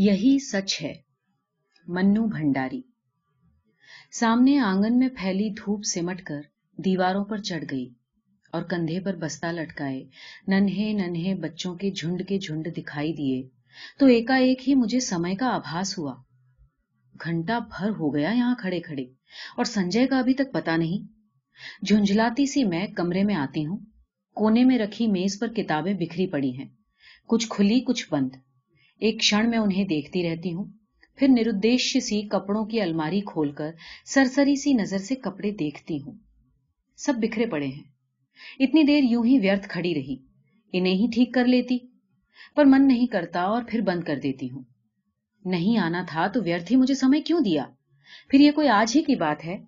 यही सच है मन्नू भंडारी सामने आंगन में फैली धूप सिमट कर दीवारों पर चढ़ गई और कंधे पर बस्ता लटकाए नन्हे नन्हे बच्चों के झुंड के झुंड दिखाई दिए तो एकाएक ही मुझे समय का आभास हुआ घंटा भर हो गया यहां खड़े खड़े और संजय का अभी तक पता नहीं झुंझलाती सी मैं कमरे में आती हूं कोने में रखी मेज पर किताबें बिखरी पड़ी हैं कुछ खुली कुछ बंद एक क्षण में उन्हें देखती रहती हूँ फिर निरुद्देश्य सी कपड़ों की अलमारी खोलकर सरसरी सी नजर से कपड़े देखती हूँ सब बिखरे पड़े हैं इतनी देर यूं ही व्यर्थ खड़ी रही इन्हें ही ठीक कर लेती पर मन नहीं करता और फिर बंद कर देती हूँ नहीं आना था तो व्यर्थ ही मुझे समय क्यों दिया फिर ये कोई आज ही की बात है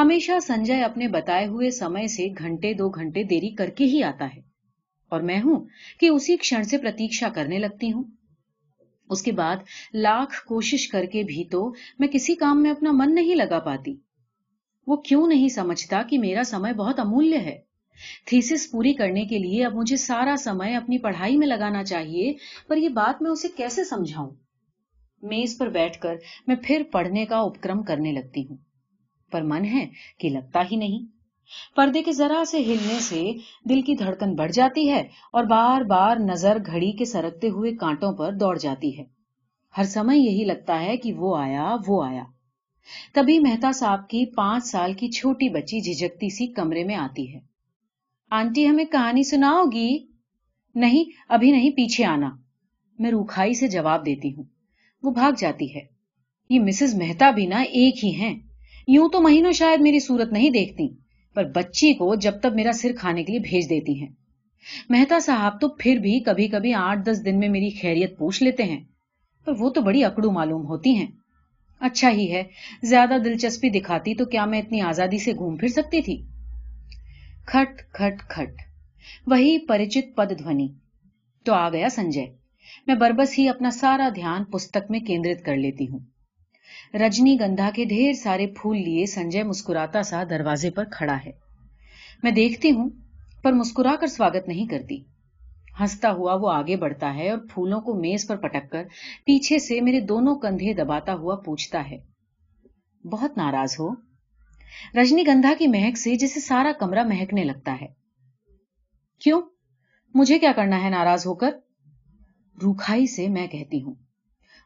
हमेशा संजय अपने बताए हुए समय से घंटे दो घंटे देरी करके ही आता है और मैं हूं कि उसी क्षण से प्रतीक्षा करने लगती हूँ उसके बाद लाख कोशिश करके भी तो मैं किसी काम में अपना मन नहीं लगा पाती वो क्यों नहीं समझता कि मेरा समय बहुत अमूल्य है थीसिस पूरी करने के लिए अब मुझे सारा समय अपनी पढ़ाई में लगाना चाहिए पर यह बात मैं उसे कैसे समझाऊं मेज पर बैठकर मैं फिर पढ़ने का उपक्रम करने लगती हूं पर मन है कि लगता ही नहीं पर्दे के जरा से हिलने से दिल की धड़कन बढ़ जाती है और बार बार नजर घड़ी के सरकते हुए कांटों पर दौड़ जाती है हर समय यही लगता है कि वो आया वो आया तभी मेहता साहब की पांच साल की छोटी बच्ची झिझकती सी कमरे में आती है आंटी हमें कहानी सुनाओगी नहीं अभी नहीं पीछे आना मैं रूखाई से जवाब देती हूँ वो भाग जाती है ये मिसेस मेहता भी ना एक ही है यूं तो महीनों शायद मेरी सूरत नहीं देखती पर बच्ची को जब तब मेरा सिर खाने के लिए भेज देती हैं मेहता साहब तो फिर भी कभी कभी आठ दस दिन में मेरी खैरियत पूछ लेते हैं पर वो तो बड़ी अकड़ू मालूम होती हैं अच्छा ही है ज्यादा दिलचस्पी दिखाती तो क्या मैं इतनी आजादी से घूम फिर सकती थी खट खट खट वही परिचित पद ध्वनि तो आ गया संजय मैं बरबस ही अपना सारा ध्यान पुस्तक में केंद्रित कर लेती हूँ रजनी गंधा के ढेर सारे फूल लिए संजय मुस्कुराता सा दरवाजे पर खड़ा है मैं देखती हूं पर मुस्कुरा कर स्वागत नहीं करती हंसता हुआ वो आगे बढ़ता है और फूलों को मेज पर पटक कर पीछे से मेरे दोनों कंधे दबाता हुआ पूछता है बहुत नाराज हो रजनी गंधा की महक से जिसे सारा कमरा महकने लगता है क्यों मुझे क्या करना है नाराज होकर रूखाई से मैं कहती हूं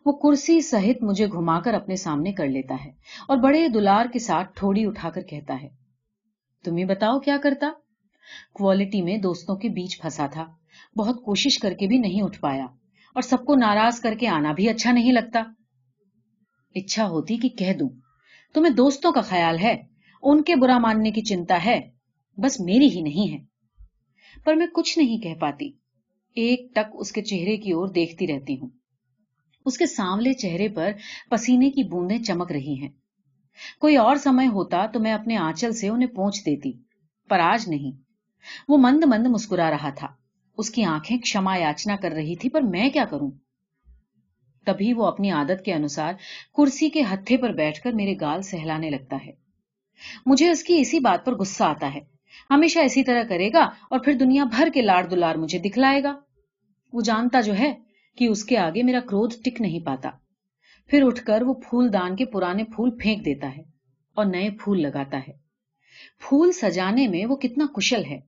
वो कुर्सी सहित मुझे घुमाकर अपने सामने कर लेता है और बड़े दुलार के साथ ठोड़ी उठाकर कहता है तुम ही बताओ क्या करता क्वालिटी में दोस्तों के बीच फंसा था बहुत कोशिश करके भी नहीं उठ पाया और सबको नाराज करके आना भी अच्छा नहीं लगता इच्छा होती कि कह दू तुम्हें दोस्तों का ख्याल है उनके बुरा मानने की चिंता है बस मेरी ही नहीं है पर मैं कुछ नहीं कह पाती एक टक उसके चेहरे की ओर देखती रहती हूं उसके सांवले चेहरे पर पसीने की बूंदें चमक रही हैं कोई और समय होता तो मैं अपने आंचल से उन्हें पहुंच देती पर आज नहीं वो मंद मंद मुस्कुरा रहा था उसकी आंखें क्षमा याचना कर रही थी पर मैं क्या करूं तभी वो अपनी आदत के अनुसार कुर्सी के हत्थे पर बैठकर मेरे गाल सहलाने लगता है मुझे उसकी इसी बात पर गुस्सा आता है हमेशा इसी तरह करेगा और फिर दुनिया भर के लाड़ दुलार मुझे दिखलाएगा वो जानता जो है कि उसके आगे मेरा क्रोध टिक नहीं पाता फिर उठकर वो फूलदान के पुराने फूल फेंक देता है और नए फूल लगाता है फूल सजाने में वो कितना कुशल है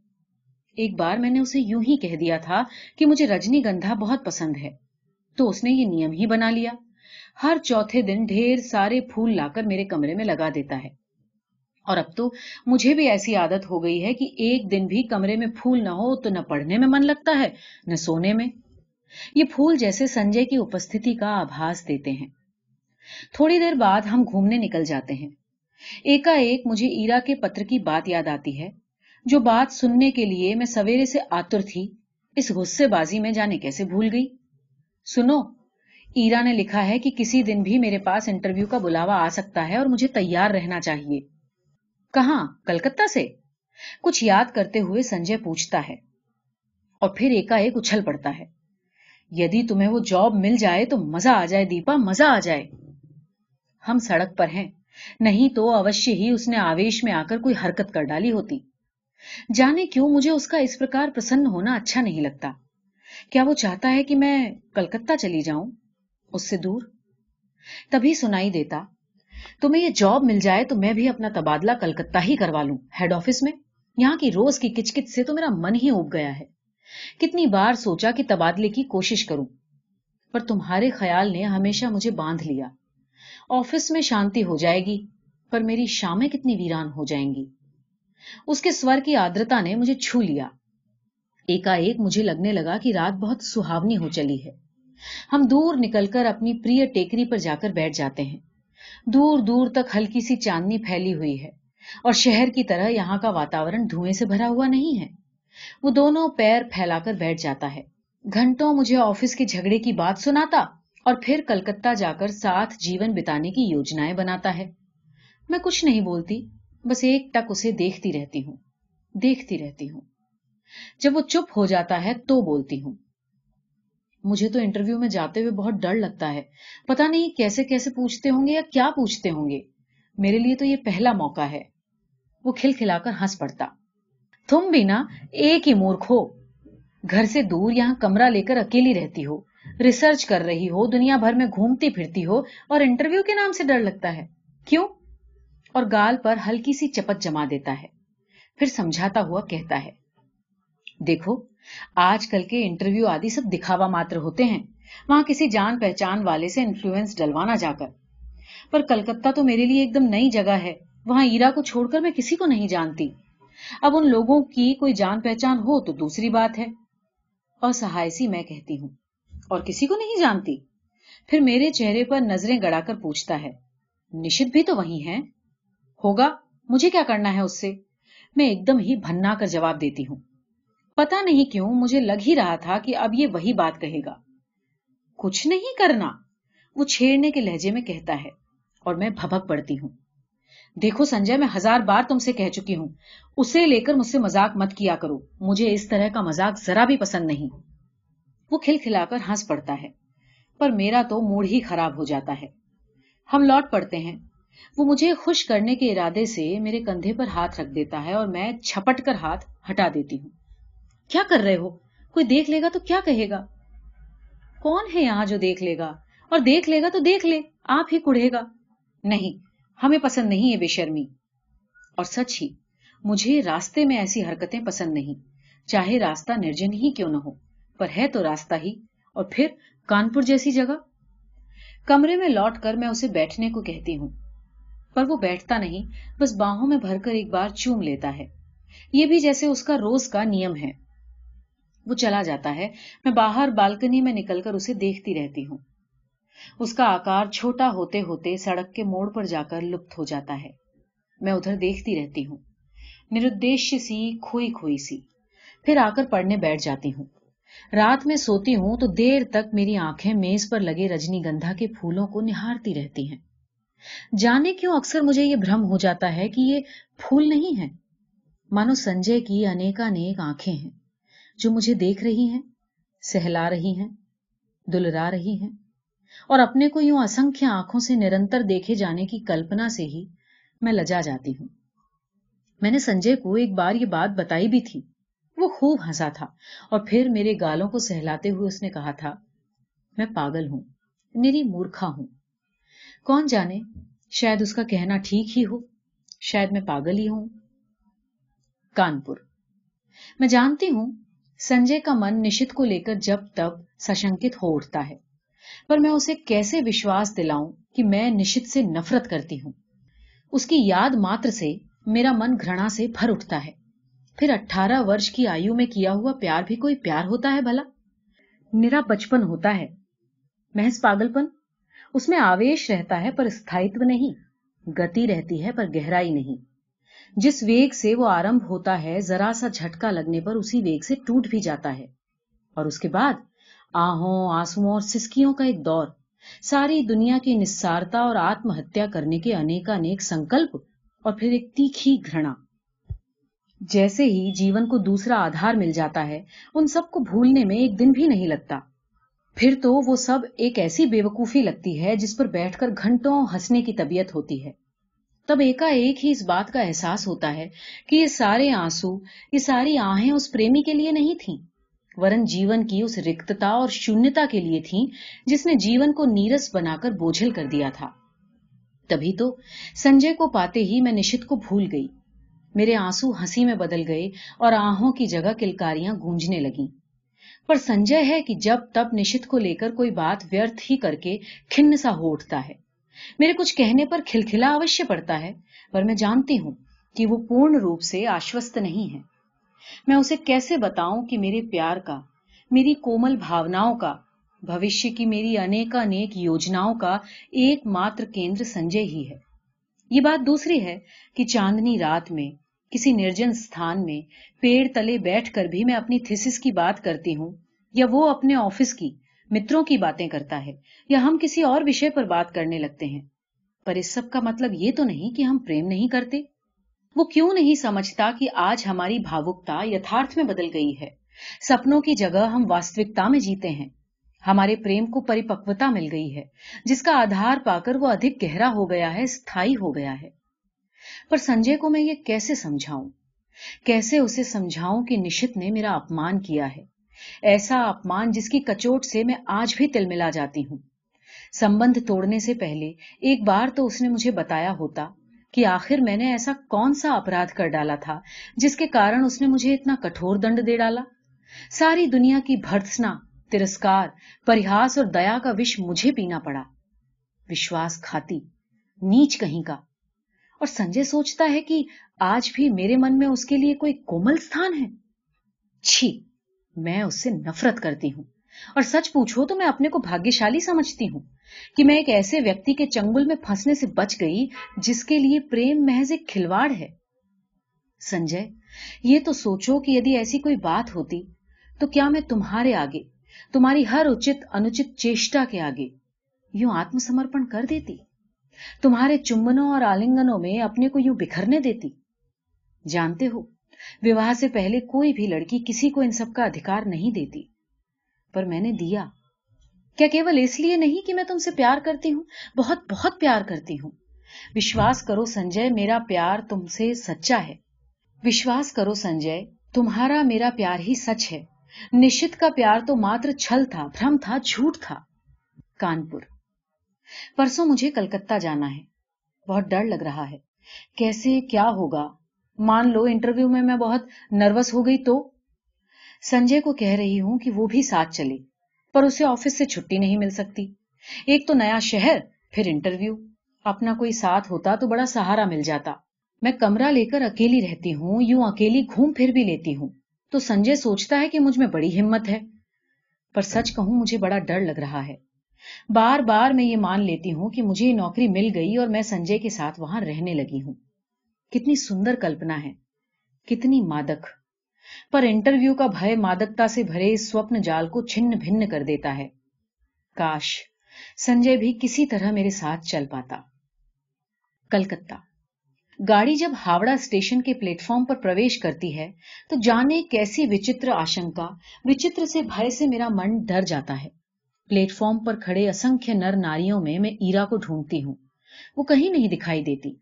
एक बार मैंने उसे यूं ही कह दिया था कि मुझे रजनीगंधा बहुत पसंद है तो उसने ये नियम ही बना लिया हर चौथे दिन ढेर सारे फूल लाकर मेरे कमरे में लगा देता है और अब तो मुझे भी ऐसी आदत हो गई है कि एक दिन भी कमरे में फूल ना हो तो न पढ़ने में मन लगता है न सोने में ये फूल जैसे संजय की उपस्थिति का आभास देते हैं थोड़ी देर बाद हम घूमने निकल जाते हैं एकाएक मुझे ईरा के पत्र की बात याद आती है जो बात सुनने के लिए मैं सवेरे से आतुर थी इस गुस्सेबाजी में जाने कैसे भूल गई सुनो ईरा ने लिखा है कि किसी दिन भी मेरे पास इंटरव्यू का बुलावा आ सकता है और मुझे तैयार रहना चाहिए कहा कलकत्ता से कुछ याद करते हुए संजय पूछता है और फिर एकाएक उछल पड़ता है यदि तुम्हें वो जॉब मिल जाए तो मजा आ जाए दीपा मजा आ जाए हम सड़क पर हैं नहीं तो अवश्य ही उसने आवेश में आकर कोई हरकत कर डाली होती जाने क्यों मुझे उसका इस प्रकार प्रसन्न होना अच्छा नहीं लगता क्या वो चाहता है कि मैं कलकत्ता चली जाऊं उससे दूर तभी सुनाई देता तुम्हें ये जॉब मिल जाए तो मैं भी अपना तबादला कलकत्ता ही करवा लूं हेड ऑफिस में यहां की रोज की किचकिच से तो मेरा मन ही उब गया है कितनी बार सोचा कि तबादले की कोशिश करूं पर तुम्हारे ख्याल ने हमेशा मुझे बांध लिया ऑफिस में शांति हो जाएगी पर मेरी शामें कितनी वीरान हो जाएंगी उसके स्वर की आर्द्रता ने मुझे छू लिया एकाएक मुझे लगने लगा कि रात बहुत सुहावनी हो चली है हम दूर निकलकर अपनी प्रिय टेकरी पर जाकर बैठ जाते हैं दूर दूर तक हल्की सी चांदनी फैली हुई है और शहर की तरह यहां का वातावरण धुएं से भरा हुआ नहीं है वो दोनों पैर फैलाकर बैठ जाता है घंटों मुझे ऑफिस के झगड़े की बात सुनाता और फिर कलकत्ता जाकर साथ जीवन बिताने की योजनाएं बनाता है मैं कुछ नहीं बोलती बस एक टक उसे देखती रहती हूं देखती रहती हूँ जब वो चुप हो जाता है तो बोलती हूं मुझे तो इंटरव्यू में जाते हुए बहुत डर लगता है पता नहीं कैसे कैसे पूछते होंगे या क्या पूछते होंगे मेरे लिए तो ये पहला मौका है वो खिलखिलाकर हंस पड़ता तुम भी ना एक ही मूर्ख हो घर से दूर यहाँ कमरा लेकर अकेली रहती हो रिसर्च कर रही हो दुनिया भर में घूमती फिरती हो और इंटरव्यू के नाम से डर लगता है क्यों और गाल पर हल्की सी चपत जमा देता है फिर समझाता हुआ कहता है देखो आजकल के इंटरव्यू आदि सब दिखावा मात्र होते हैं वहां किसी जान पहचान वाले से इन्फ्लुएंस डलवाना जाकर पर कलकत्ता तो मेरे लिए एकदम नई जगह है वहां ईरा को छोड़कर मैं किसी को नहीं जानती अब उन लोगों की कोई जान पहचान हो तो दूसरी बात है और सहायसी मैं कहती हूं और किसी को नहीं जानती फिर मेरे चेहरे पर नजरें गड़ाकर पूछता है निशित भी तो वही है होगा मुझे क्या करना है उससे मैं एकदम ही भन्ना कर जवाब देती हूं पता नहीं क्यों मुझे लग ही रहा था कि अब ये वही बात कहेगा कुछ नहीं करना वो छेड़ने के लहजे में कहता है और मैं भबक पड़ती हूं देखो संजय मैं हजार बार तुमसे कह चुकी हूँ उसे लेकर मुझसे मजाक मत किया करो मुझे इस तरह का मजाक जरा भी पसंद नहीं वो खिलखिलाकर हंस पड़ता है पर मेरा तो मूड ही खराब हो जाता है हम लौट पड़ते हैं वो मुझे खुश करने के इरादे से मेरे कंधे पर हाथ रख देता है और मैं छपट कर हाथ हटा देती हूँ क्या कर रहे हो कोई देख लेगा तो क्या कहेगा कौन है यहाँ जो देख लेगा और देख लेगा तो देख ले आप ही कुड़ेगा नहीं हमें पसंद नहीं है बेशर्मी और सच ही मुझे रास्ते में ऐसी हरकतें पसंद नहीं चाहे रास्ता निर्जन ही क्यों न हो पर है तो रास्ता ही और फिर कानपुर जैसी जगह कमरे में लौट कर मैं उसे बैठने को कहती हूं पर वो बैठता नहीं बस बाहों में भरकर एक बार चूम लेता है ये भी जैसे उसका रोज का नियम है वो चला जाता है मैं बाहर बालकनी में निकलकर उसे देखती रहती हूँ उसका आकार छोटा होते होते सड़क के मोड़ पर जाकर लुप्त हो जाता है मैं उधर देखती रहती हूँ निरुद्देश्य सी खोई खोई सी फिर आकर पढ़ने बैठ जाती हूँ रात में सोती हूँ तो देर तक मेरी आंखें मेज पर लगे रजनीगंधा के फूलों को निहारती रहती हैं जाने क्यों अक्सर मुझे ये भ्रम हो जाता है कि ये फूल नहीं है मानो संजय की अनेकानेक आंखें हैं जो मुझे देख रही हैं सहला रही हैं दुलरा रही हैं और अपने को यूं असंख्य आंखों से निरंतर देखे जाने की कल्पना से ही मैं लजा जाती हूं मैंने संजय को एक बार ये बात बताई भी थी वो खूब हंसा था और फिर मेरे गालों को सहलाते हुए उसने कहा था मैं पागल हूं निरी मूर्खा हूं कौन जाने शायद उसका कहना ठीक ही हो शायद मैं पागल ही हूं कानपुर मैं जानती हूं संजय का मन निशित को लेकर जब तब सशंकित हो उठता है पर मैं उसे कैसे विश्वास दिलाऊं कि मैं निशित से नफरत करती हूं उसकी याद मात्र से मेरा मन घृणा से भर उठता है फिर अट्ठारह वर्ष की आयु में किया हुआ प्यार भी कोई प्यार होता है भला निरा बचपन होता है महज पागलपन उसमें आवेश रहता है पर स्थायित्व नहीं गति रहती है पर गहराई नहीं जिस वेग से वो आरंभ होता है जरा सा झटका लगने पर उसी वेग से टूट भी जाता है और उसके बाद आहों आंसुओं और सिस्कियों का एक दौर सारी दुनिया की निस्सारता और आत्महत्या करने के अनेक संकल्प और फिर एक तीखी घृणा जैसे ही जीवन को दूसरा आधार मिल जाता है उन सबको भूलने में एक दिन भी नहीं लगता फिर तो वो सब एक ऐसी बेवकूफी लगती है जिस पर बैठकर घंटों हंसने की तबीयत होती है तब एकाएक ही इस बात का एहसास होता है कि ये सारे आंसू ये सारी आहें उस प्रेमी के लिए नहीं थीं वरन जीवन की उस रिक्तता और शून्यता के लिए थी जिसने जीवन को नीरस बनाकर बोझिल कर दिया था तभी तो संजय को पाते ही मैं निशित को भूल गई मेरे आंसू हंसी में बदल गए और आहों की जगह किलकारियां गूंजने लगी पर संजय है कि जब तब निशित को लेकर कोई बात व्यर्थ ही करके खिन्न सा हो उठता है मेरे कुछ कहने पर खिलखिला अवश्य पड़ता है पर मैं जानती हूं कि वो पूर्ण रूप से आश्वस्त नहीं है मैं उसे कैसे बताऊं कि मेरे प्यार का मेरी कोमल भावनाओं का भविष्य की मेरी अनेकानेक योजनाओं का एकमात्र केंद्र संजय ही है ये बात दूसरी है कि चांदनी रात में किसी निर्जन स्थान में पेड़ तले बैठकर भी मैं अपनी थीसिस की बात करती हूँ या वो अपने ऑफिस की मित्रों की बातें करता है या हम किसी और विषय पर बात करने लगते हैं पर इस सब का मतलब ये तो नहीं कि हम प्रेम नहीं करते वो क्यों नहीं समझता कि आज हमारी भावुकता यथार्थ में बदल गई है सपनों की जगह हम वास्तविकता में जीते हैं हमारे प्रेम को परिपक्वता मिल गई है जिसका आधार पाकर वो अधिक गहरा हो गया है स्थायी हो गया है पर संजय को मैं ये कैसे समझाऊं कैसे उसे समझाऊं कि निशित ने मेरा अपमान किया है ऐसा अपमान जिसकी कचोट से मैं आज भी तिलमिला जाती हूं संबंध तोड़ने से पहले एक बार तो उसने मुझे बताया होता कि आखिर मैंने ऐसा कौन सा अपराध कर डाला था जिसके कारण उसने मुझे इतना कठोर दंड दे डाला सारी दुनिया की भर्सना तिरस्कार परिहास और दया का विष मुझे पीना पड़ा विश्वास खाती नीच कहीं का और संजय सोचता है कि आज भी मेरे मन में उसके लिए कोई कोमल स्थान है छी मैं उससे नफरत करती हूं और सच पूछो तो मैं अपने को भाग्यशाली समझती हूँ कि मैं एक ऐसे व्यक्ति के चंगुल में फंसने से बच गई जिसके लिए प्रेम महज एक खिलवाड़ है संजय ये तो सोचो कि यदि ऐसी कोई बात होती तो क्या मैं तुम्हारे आगे तुम्हारी हर उचित अनुचित चेष्टा के आगे यूं आत्मसमर्पण कर देती तुम्हारे चुंबनों और आलिंगनों में अपने को यूं बिखरने देती जानते हो विवाह से पहले कोई भी लड़की किसी को इन सब का अधिकार नहीं देती पर मैंने दिया क्या केवल इसलिए नहीं कि मैं तुमसे प्यार करती हूं बहुत बहुत प्यार करती हूँ विश्वास करो संजय मेरा प्यार तुमसे सच्चा है विश्वास करो संजय तुम्हारा मेरा प्यार ही सच है निश्चित का प्यार तो मात्र छल था भ्रम था झूठ था कानपुर परसों मुझे कलकत्ता जाना है बहुत डर लग रहा है कैसे क्या होगा मान लो इंटरव्यू में मैं बहुत नर्वस हो गई तो संजय को कह रही हूं कि वो भी साथ चले पर उसे ऑफिस से छुट्टी नहीं मिल सकती एक तो नया शहर फिर इंटरव्यू अपना कोई साथ होता तो बड़ा सहारा मिल जाता मैं कमरा लेकर अकेली रहती हूँ यूं अकेली घूम फिर भी लेती हूँ तो संजय सोचता है कि मुझ में बड़ी हिम्मत है पर सच कहूं मुझे बड़ा डर लग रहा है बार बार मैं ये मान लेती हूँ कि मुझे ये नौकरी मिल गई और मैं संजय के साथ वहां रहने लगी हूं कितनी सुंदर कल्पना है कितनी मादक पर इंटरव्यू का भय मादकता से भरे इस स्वप्न जाल को छिन्न भिन्न कर देता है काश संजय भी किसी तरह मेरे साथ चल पाता कलकत्ता गाड़ी जब हावड़ा स्टेशन के प्लेटफॉर्म पर प्रवेश करती है तो जाने कैसी विचित्र आशंका विचित्र से भय से मेरा मन डर जाता है प्लेटफॉर्म पर खड़े असंख्य नर नारियों में मैं ईरा को ढूंढती हूं वो कहीं नहीं दिखाई देती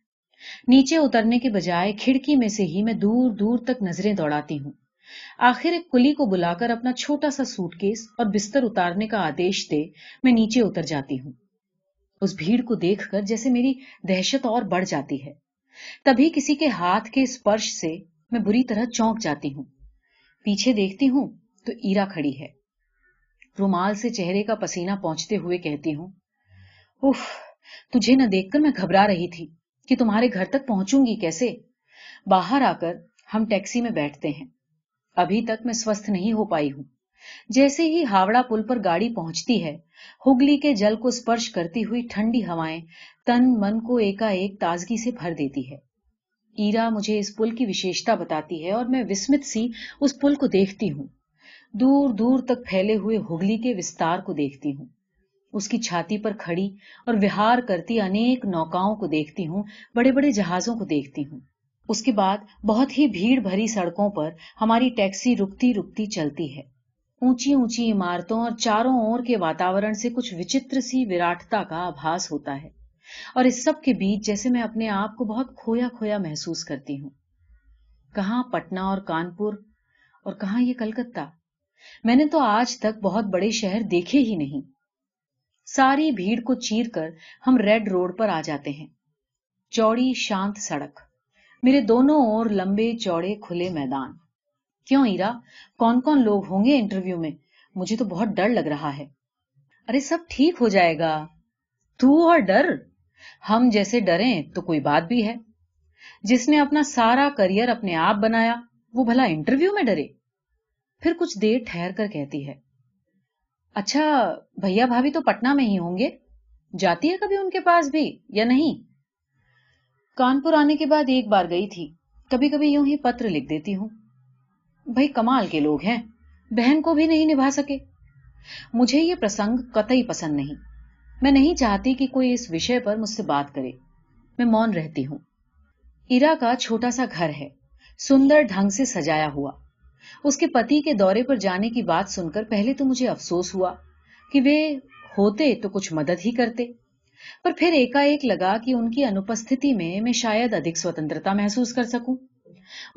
नीचे उतरने के बजाय खिड़की में से ही मैं दूर दूर तक नजरें दौड़ाती हूँ आखिर एक कुली को बुलाकर अपना छोटा सा सूटकेस और बिस्तर उतारने का आदेश दे मैं नीचे उतर जाती हूँ उस भीड़ को देखकर जैसे मेरी दहशत और बढ़ जाती है तभी किसी के हाथ के स्पर्श से मैं बुरी तरह चौंक जाती हूँ पीछे देखती हूँ तो ईरा खड़ी है रुमाल से चेहरे का पसीना पहुंचते हुए कहती हूँ उफ तुझे न देखकर मैं घबरा रही थी कि तुम्हारे घर तक पहुंचूंगी कैसे बाहर आकर हम टैक्सी में बैठते हैं अभी तक मैं स्वस्थ नहीं हो पाई हूं जैसे ही हावड़ा पुल पर गाड़ी पहुंचती है हुगली के जल को स्पर्श करती हुई ठंडी हवाएं तन मन को एकाएक ताजगी से भर देती है ईरा मुझे इस पुल की विशेषता बताती है और मैं विस्मित सी उस पुल को देखती हूँ दूर दूर तक फैले हुए हुगली के विस्तार को देखती हूँ उसकी छाती पर खड़ी और विहार करती अनेक नौकाओं को देखती हूँ बड़े बड़े जहाजों को देखती हूँ उसके बाद बहुत ही भीड़ भरी सड़कों पर हमारी टैक्सी रुकती रुकती चलती है ऊंची ऊंची इमारतों और चारों ओर के वातावरण से कुछ विचित्र सी विराटता का आभास होता है और इस सब के बीच जैसे मैं अपने आप को बहुत खोया खोया महसूस करती हूँ कहा पटना और कानपुर और कहा ये कलकत्ता मैंने तो आज तक बहुत बड़े शहर देखे ही नहीं सारी भीड़ को चीर कर हम रेड रोड पर आ जाते हैं चौड़ी शांत सड़क मेरे दोनों ओर लंबे चौड़े खुले मैदान क्यों ईरा कौन कौन लोग होंगे इंटरव्यू में मुझे तो बहुत डर लग रहा है अरे सब ठीक हो जाएगा तू और डर हम जैसे डरे तो कोई बात भी है जिसने अपना सारा करियर अपने आप बनाया वो भला इंटरव्यू में डरे फिर कुछ देर ठहर कर कहती है अच्छा भैया भाभी तो पटना में ही होंगे जाती है कभी उनके पास भी या नहीं कानपुर आने के बाद एक बार गई थी कभी कभी यूं ही पत्र लिख देती हूँ भाई कमाल के लोग हैं बहन को भी नहीं निभा सके मुझे ये प्रसंग कतई पसंद नहीं मैं नहीं चाहती कि कोई इस विषय पर मुझसे बात करे मैं मौन रहती हूँ इरा का छोटा सा घर है सुंदर ढंग से सजाया हुआ उसके पति के दौरे पर जाने की बात सुनकर पहले तो मुझे अफसोस हुआ कि वे होते तो कुछ मदद ही करते पर फिर एकाएक लगा कि उनकी अनुपस्थिति में मैं शायद अधिक स्वतंत्रता महसूस कर सकूं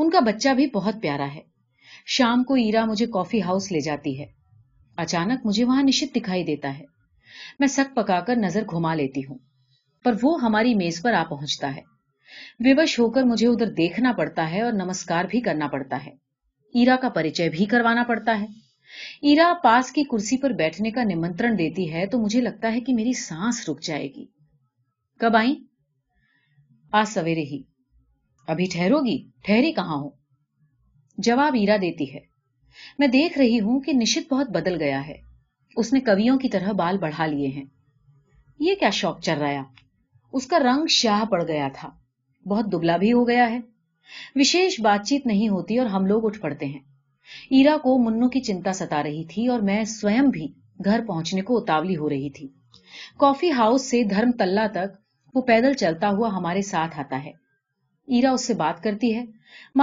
उनका बच्चा भी बहुत प्यारा है शाम को ईरा मुझे कॉफी हाउस ले जाती है अचानक मुझे वहां निश्चित दिखाई देता है मैं सक पकाकर नजर घुमा लेती हूँ पर वो हमारी मेज पर आ पहुंचता है विवश होकर मुझे उधर देखना पड़ता है और नमस्कार भी करना पड़ता है ईरा का परिचय भी करवाना पड़ता है ईरा पास की कुर्सी पर बैठने का निमंत्रण देती है तो मुझे लगता है कि मेरी सांस रुक जाएगी कब आई आज सवेरे ही अभी ठहरोगी ठहरी कहां हो जवाब ईरा देती है मैं देख रही हूं कि निशित बहुत बदल गया है उसने कवियों की तरह बाल बढ़ा लिए हैं यह क्या शौक चल रहा है उसका रंग श्या पड़ गया था बहुत दुबला भी हो गया है विशेष बातचीत नहीं होती और हम लोग उठ पड़ते हैं ईरा को मुन्नू की चिंता सता रही थी और मैं स्वयं भी घर पहुंचने को उतावली हो रही थी कॉफी हाउस से तल्ला तक वो पैदल चलता हुआ हमारे साथ आता है ईरा उससे बात करती है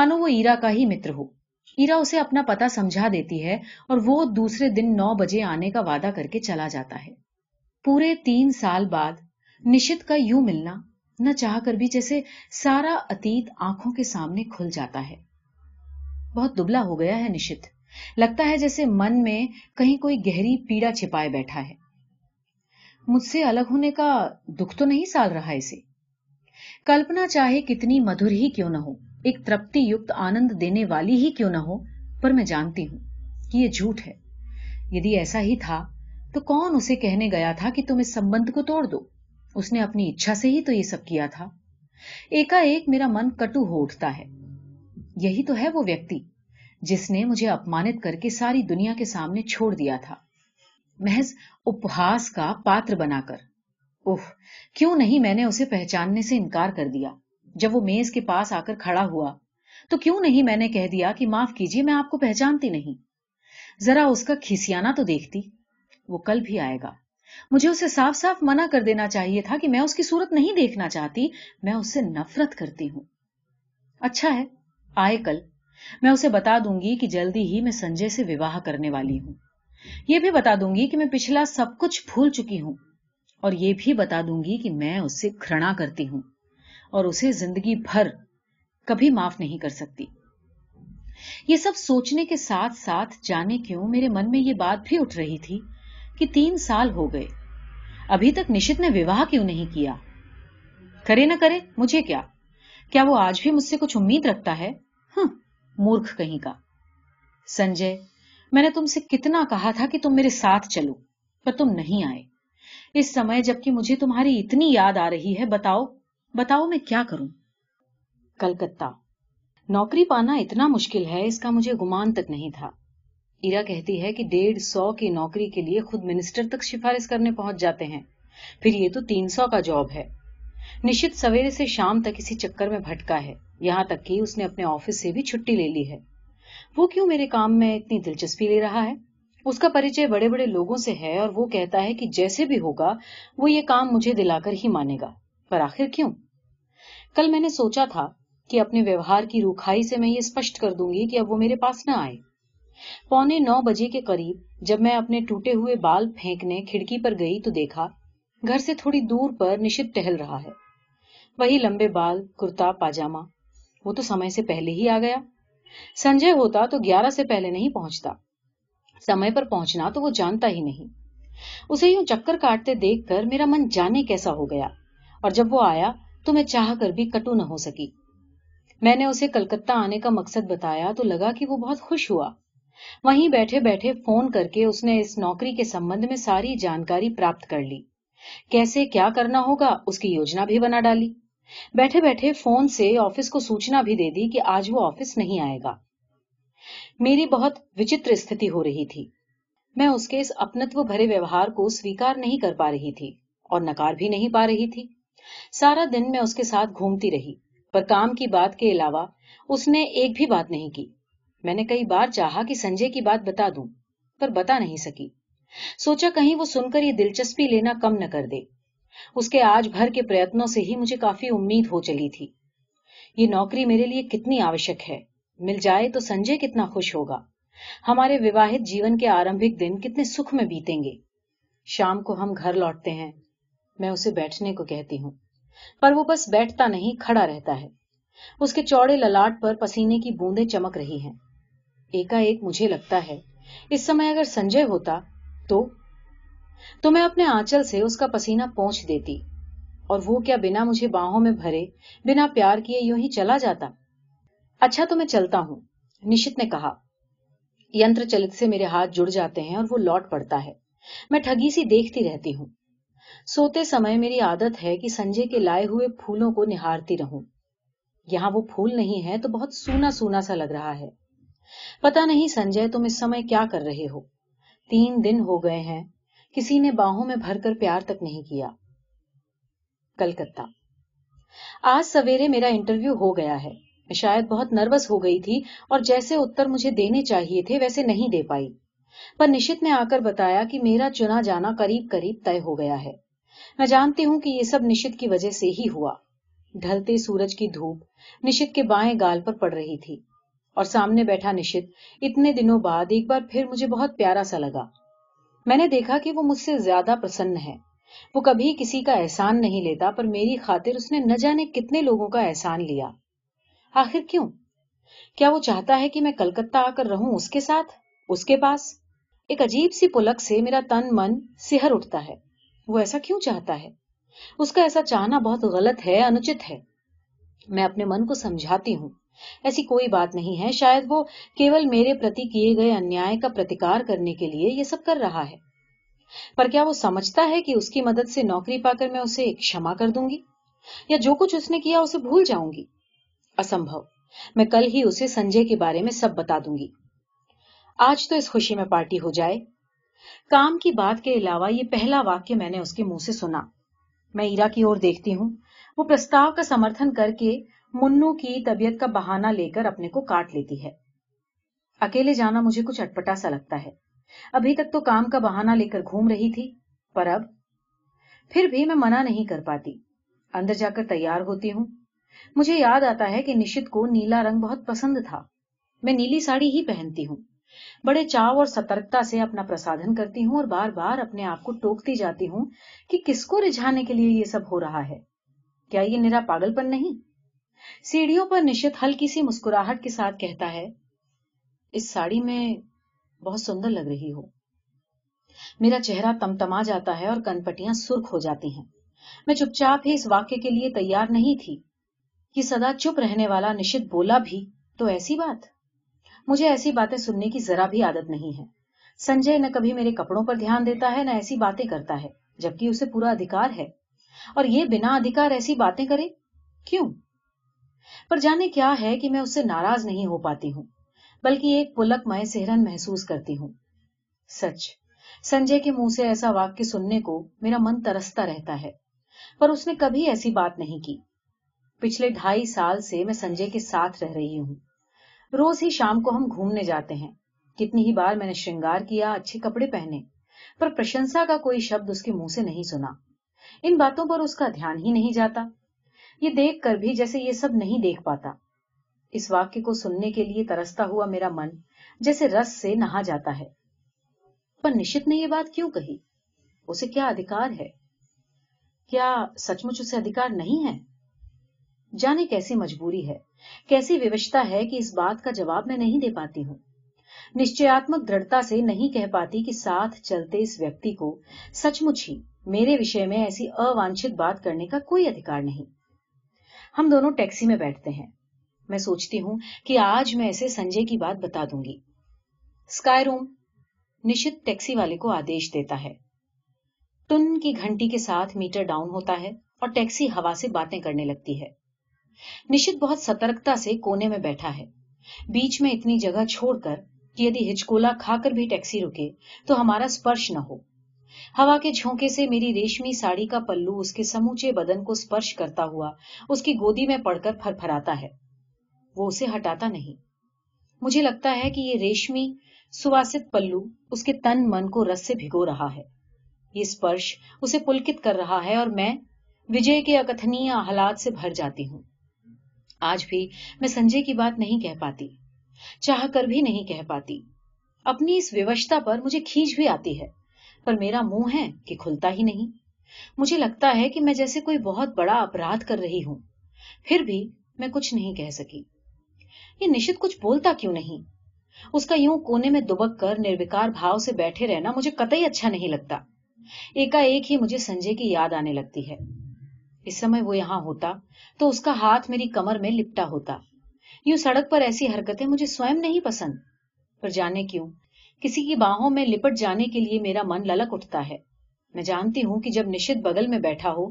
मानो वो ईरा का ही मित्र हो ईरा उसे अपना पता समझा देती है और वो दूसरे दिन नौ बजे आने का वादा करके चला जाता है पूरे तीन साल बाद निशित का यूं मिलना न चाह कर भी जैसे सारा अतीत आंखों के सामने खुल जाता है बहुत दुबला हो गया है निश्चित लगता है जैसे मन में कहीं कोई गहरी पीड़ा छिपाए बैठा है मुझसे अलग होने का दुख तो नहीं साल रहा इसे कल्पना चाहे कितनी मधुर ही क्यों ना हो एक तृप्ति युक्त आनंद देने वाली ही क्यों ना हो पर मैं जानती हूं कि यह झूठ है यदि ऐसा ही था तो कौन उसे कहने गया था कि तुम इस संबंध को तोड़ दो उसने अपनी इच्छा से ही तो ये सब किया था एकाएक मेरा मन कटु हो उठता है यही तो है वो व्यक्ति जिसने मुझे अपमानित करके सारी दुनिया के सामने छोड़ दिया था महज उपहास का पात्र बनाकर ओह क्यों नहीं मैंने उसे पहचानने से इनकार कर दिया जब वो मेज के पास आकर खड़ा हुआ तो क्यों नहीं मैंने कह दिया कि माफ कीजिए मैं आपको पहचानती नहीं जरा उसका खिसियाना तो देखती वो कल भी आएगा मुझे उसे साफ साफ मना कर देना चाहिए था कि मैं उसकी सूरत नहीं देखना चाहती मैं उससे नफरत करती हूं अच्छा है आए कल मैं उसे बता दूंगी कि जल्दी ही मैं संजय से विवाह करने वाली हूं यह भी बता दूंगी कि मैं पिछला सब कुछ भूल चुकी हूं और यह भी बता दूंगी कि मैं उससे घृणा करती हूं और उसे जिंदगी भर कभी माफ नहीं कर सकती ये सब सोचने के साथ साथ जाने क्यों मेरे मन में यह बात भी उठ रही थी कि तीन साल हो गए अभी तक निशित ने विवाह क्यों नहीं किया करे ना करे मुझे क्या क्या वो आज भी मुझसे कुछ उम्मीद रखता है हम्म, मूर्ख कहीं का संजय मैंने तुमसे कितना कहा था कि तुम मेरे साथ चलो पर तुम नहीं आए इस समय जबकि मुझे तुम्हारी इतनी याद आ रही है बताओ बताओ मैं क्या करूं कलकत्ता नौकरी पाना इतना मुश्किल है इसका मुझे गुमान तक नहीं था ईरा कहती है कि डेढ़ सौ की नौकरी के लिए खुद मिनिस्टर तक सिफारिश करने पहुंच जाते हैं फिर ये तो तीन सौ का जॉब है निश्चित सवेरे से शाम तक इसी चक्कर में भटका है यहाँ तक कि उसने अपने ऑफिस से भी छुट्टी ले ली है वो क्यों मेरे काम में इतनी दिलचस्पी ले रहा है उसका परिचय बड़े बड़े लोगों से है और वो कहता है कि जैसे भी होगा वो ये काम मुझे दिलाकर ही मानेगा पर आखिर क्यों कल मैंने सोचा था कि अपने व्यवहार की रूखाई से मैं ये स्पष्ट कर दूंगी कि अब वो मेरे पास ना आए पौने नौ बजे के करीब जब मैं अपने टूटे हुए बाल फेंकने खिड़की पर गई तो देखा घर से थोड़ी दूर पर निशित टहल रहा है वही लंबे बाल कुर्ता पाजामा वो तो समय से पहले ही आ गया संजय होता तो ग्यारह से पहले नहीं पहुंचता समय पर पहुंचना तो वो जानता ही नहीं उसे यूं चक्कर काटते देखकर मेरा मन जाने कैसा हो गया और जब वो आया तो मैं चाह कर भी कटु न हो सकी मैंने उसे कलकत्ता आने का मकसद बताया तो लगा कि वो बहुत खुश हुआ वहीं बैठे बैठे फोन करके उसने इस नौकरी के संबंध में सारी जानकारी प्राप्त कर ली कैसे क्या करना होगा उसकी योजना भी बना डाली बैठे बैठे फोन से ऑफिस को सूचना भी दे दी कि आज वो ऑफिस नहीं आएगा मेरी बहुत विचित्र स्थिति हो रही थी मैं उसके इस अपनत्व भरे व्यवहार को स्वीकार नहीं कर पा रही थी और नकार भी नहीं पा रही थी सारा दिन मैं उसके साथ घूमती रही पर काम की बात के अलावा उसने एक भी बात नहीं की मैंने कई बार चाहा कि संजय की बात बता दूं, पर बता नहीं सकी सोचा कहीं वो सुनकर ये दिलचस्पी लेना कम न कर दे उसके आज भर के प्रयत्नों से ही मुझे काफी उम्मीद हो चली थी ये नौकरी मेरे लिए कितनी आवश्यक है मिल जाए तो संजय कितना खुश होगा हमारे विवाहित जीवन के आरंभिक दिन कितने सुख में बीतेंगे शाम को हम घर लौटते हैं मैं उसे बैठने को कहती हूं पर वो बस बैठता नहीं खड़ा रहता है उसके चौड़े ललाट पर पसीने की बूंदें चमक रही हैं एकाएक मुझे लगता है इस समय अगर संजय होता तो तो मैं अपने आंचल से उसका पसीना पहुंच देती और वो क्या बिना मुझे बाहों में भरे बिना प्यार किए यूं ही चला जाता अच्छा तो मैं चलता हूं निशित ने कहा यंत्र चलित से मेरे हाथ जुड़ जाते हैं और वो लौट पड़ता है मैं ठगी सी देखती रहती हूँ सोते समय मेरी आदत है कि संजय के लाए हुए फूलों को निहारती रहूं यहां वो फूल नहीं है तो बहुत सूना सूना सा लग रहा है पता नहीं संजय तुम इस समय क्या कर रहे हो तीन दिन हो गए हैं किसी ने बाहों में भरकर प्यार तक नहीं किया कलकत्ता आज सवेरे मेरा इंटरव्यू हो गया है मैं शायद बहुत नर्वस हो गई थी और जैसे उत्तर मुझे देने चाहिए थे वैसे नहीं दे पाई पर निशित ने आकर बताया कि मेरा चुना जाना करीब करीब तय हो गया है मैं जानती हूं कि ये सब निशित की वजह से ही हुआ ढलते सूरज की धूप निशित के बाएं गाल पर पड़ रही थी और सामने बैठा निशित इतने दिनों बाद एक बार फिर मुझे बहुत प्यारा सा लगा मैंने देखा कि वो मुझसे ज्यादा प्रसन्न है वो कभी किसी का एहसान नहीं लेता पर मेरी खातिर उसने न जाने कितने लोगों का एहसान लिया आखिर क्यों क्या वो चाहता है कि मैं कलकत्ता आकर रहूं उसके साथ उसके पास एक अजीब सी पुलक से मेरा तन मन सिहर उठता है वो ऐसा क्यों चाहता है उसका ऐसा चाहना बहुत गलत है अनुचित है मैं अपने मन को समझाती हूँ ऐसी कोई बात नहीं है शायद वो केवल मेरे प्रति किए गए अन्याय का प्रतिकार करने के लिए ये सब कर रहा है पर क्या वो समझता है कि उसकी मदद से नौकरी पाकर मैं उसे क्षमा कर दूंगी या जो कुछ उसने किया उसे भूल जाऊंगी असंभव मैं कल ही उसे संजय के बारे में सब बता दूंगी आज तो इस खुशी में पार्टी हो जाए काम की बात के अलावा यह पहला वाक्य मैंने उसके मुंह से सुना मैं ईरा की ओर देखती हूं वो प्रस्ताव का समर्थन करके मुन्नू की तबीयत का बहाना लेकर अपने को काट लेती है अकेले जाना मुझे कुछ अटपटा सा लगता है अभी तक तो काम का बहाना लेकर घूम रही थी पर अब फिर भी मैं मना नहीं कर पाती अंदर जाकर तैयार होती हूँ मुझे याद आता है कि निशित को नीला रंग बहुत पसंद था मैं नीली साड़ी ही पहनती हूँ बड़े चाव और सतर्कता से अपना प्रसाधन करती हूँ और बार बार अपने आप को टोकती जाती हूँ कि किसको रिझाने के लिए ये सब हो रहा है क्या ये निरा पागलपन नहीं सीढ़ियों पर निशित हल्की सी मुस्कुराहट के साथ कहता है इस साड़ी में बहुत सुंदर लग रही हो मेरा चेहरा तमतमा जाता है और कनपटियां सुर्ख हो जाती हैं मैं चुपचाप ही इस वाक्य के लिए तैयार नहीं थी कि सदा चुप रहने वाला निशित बोला भी तो ऐसी बात मुझे ऐसी बातें सुनने की जरा भी आदत नहीं है संजय न कभी मेरे कपड़ों पर ध्यान देता है न ऐसी बातें करता है जबकि उसे पूरा अधिकार है और ये बिना अधिकार ऐसी बातें करे क्यों पर जाने क्या है कि मैं उससे नाराज नहीं हो पाती हूँ बल्कि एक पुलकमय सेहरन महसूस करती हूँ सच संजय के मुंह से ऐसा वाक्य सुनने को मेरा मन तरसता रहता है पर उसने कभी ऐसी बात नहीं की पिछले ढाई साल से मैं संजय के साथ रह रही हूँ रोज ही शाम को हम घूमने जाते हैं कितनी ही बार मैंने श्रृंगार किया अच्छे कपड़े पहने पर प्रशंसा का कोई शब्द उसके मुंह से नहीं सुना इन बातों पर उसका ध्यान ही नहीं जाता ये देख कर भी जैसे ये सब नहीं देख पाता इस वाक्य को सुनने के लिए तरसता हुआ मेरा मन जैसे रस से नहा जाता है पर निश्चित ने यह बात क्यों कही उसे क्या अधिकार है क्या सचमुच उसे अधिकार नहीं है जाने कैसी मजबूरी है कैसी विवशता है कि इस बात का जवाब मैं नहीं दे पाती हूं निश्चयात्मक दृढ़ता से नहीं कह पाती कि साथ चलते इस व्यक्ति को सचमुच ही मेरे विषय में ऐसी अवांछित बात करने का कोई अधिकार नहीं हम दोनों टैक्सी में बैठते हैं मैं सोचती हूं कि आज मैं ऐसे संजय की बात बता दूंगी स्काई रूम निशित टैक्सी वाले को आदेश देता है टुन की घंटी के साथ मीटर डाउन होता है और टैक्सी हवा से बातें करने लगती है निशित बहुत सतर्कता से कोने में बैठा है बीच में इतनी जगह छोड़कर कि यदि हिचकोला खाकर भी टैक्सी रुके तो हमारा स्पर्श न हो हवा के झोंके से मेरी रेशमी साड़ी का पल्लू उसके समूचे बदन को स्पर्श करता हुआ उसकी गोदी में पड़कर फरफराता है वो उसे हटाता नहीं मुझे लगता है कि ये रेशमी सुवासित पल्लू उसके तन मन को रस से भिगो रहा है ये स्पर्श उसे पुलकित कर रहा है और मैं विजय के अकथनीय आह्लाद से भर जाती हूं आज भी मैं संजय की बात नहीं कह पाती चाह कर भी नहीं कह पाती अपनी इस विवशता पर मुझे खींच भी आती है पर मेरा मुंह है कि खुलता ही नहीं मुझे लगता है कि मैं जैसे कोई बहुत बड़ा अपराध कर रही हूं फिर भी मैं कुछ नहीं कह सकी ये निशित कुछ बोलता क्यों नहीं उसका यूं कोने में दुबक कर निर्विकार भाव से बैठे रहना मुझे कतई अच्छा नहीं लगता एकाएक ही मुझे संजय की याद आने लगती है इस समय वो यहां होता तो उसका हाथ मेरी कमर में लिपटा होता यूं सड़क पर ऐसी हरकतें मुझे स्वयं नहीं पसंद पर जाने क्यों किसी की बाहों में लिपट जाने के लिए मेरा मन ललक उठता है मैं जानती हूं कि जब निशित बगल में बैठा हो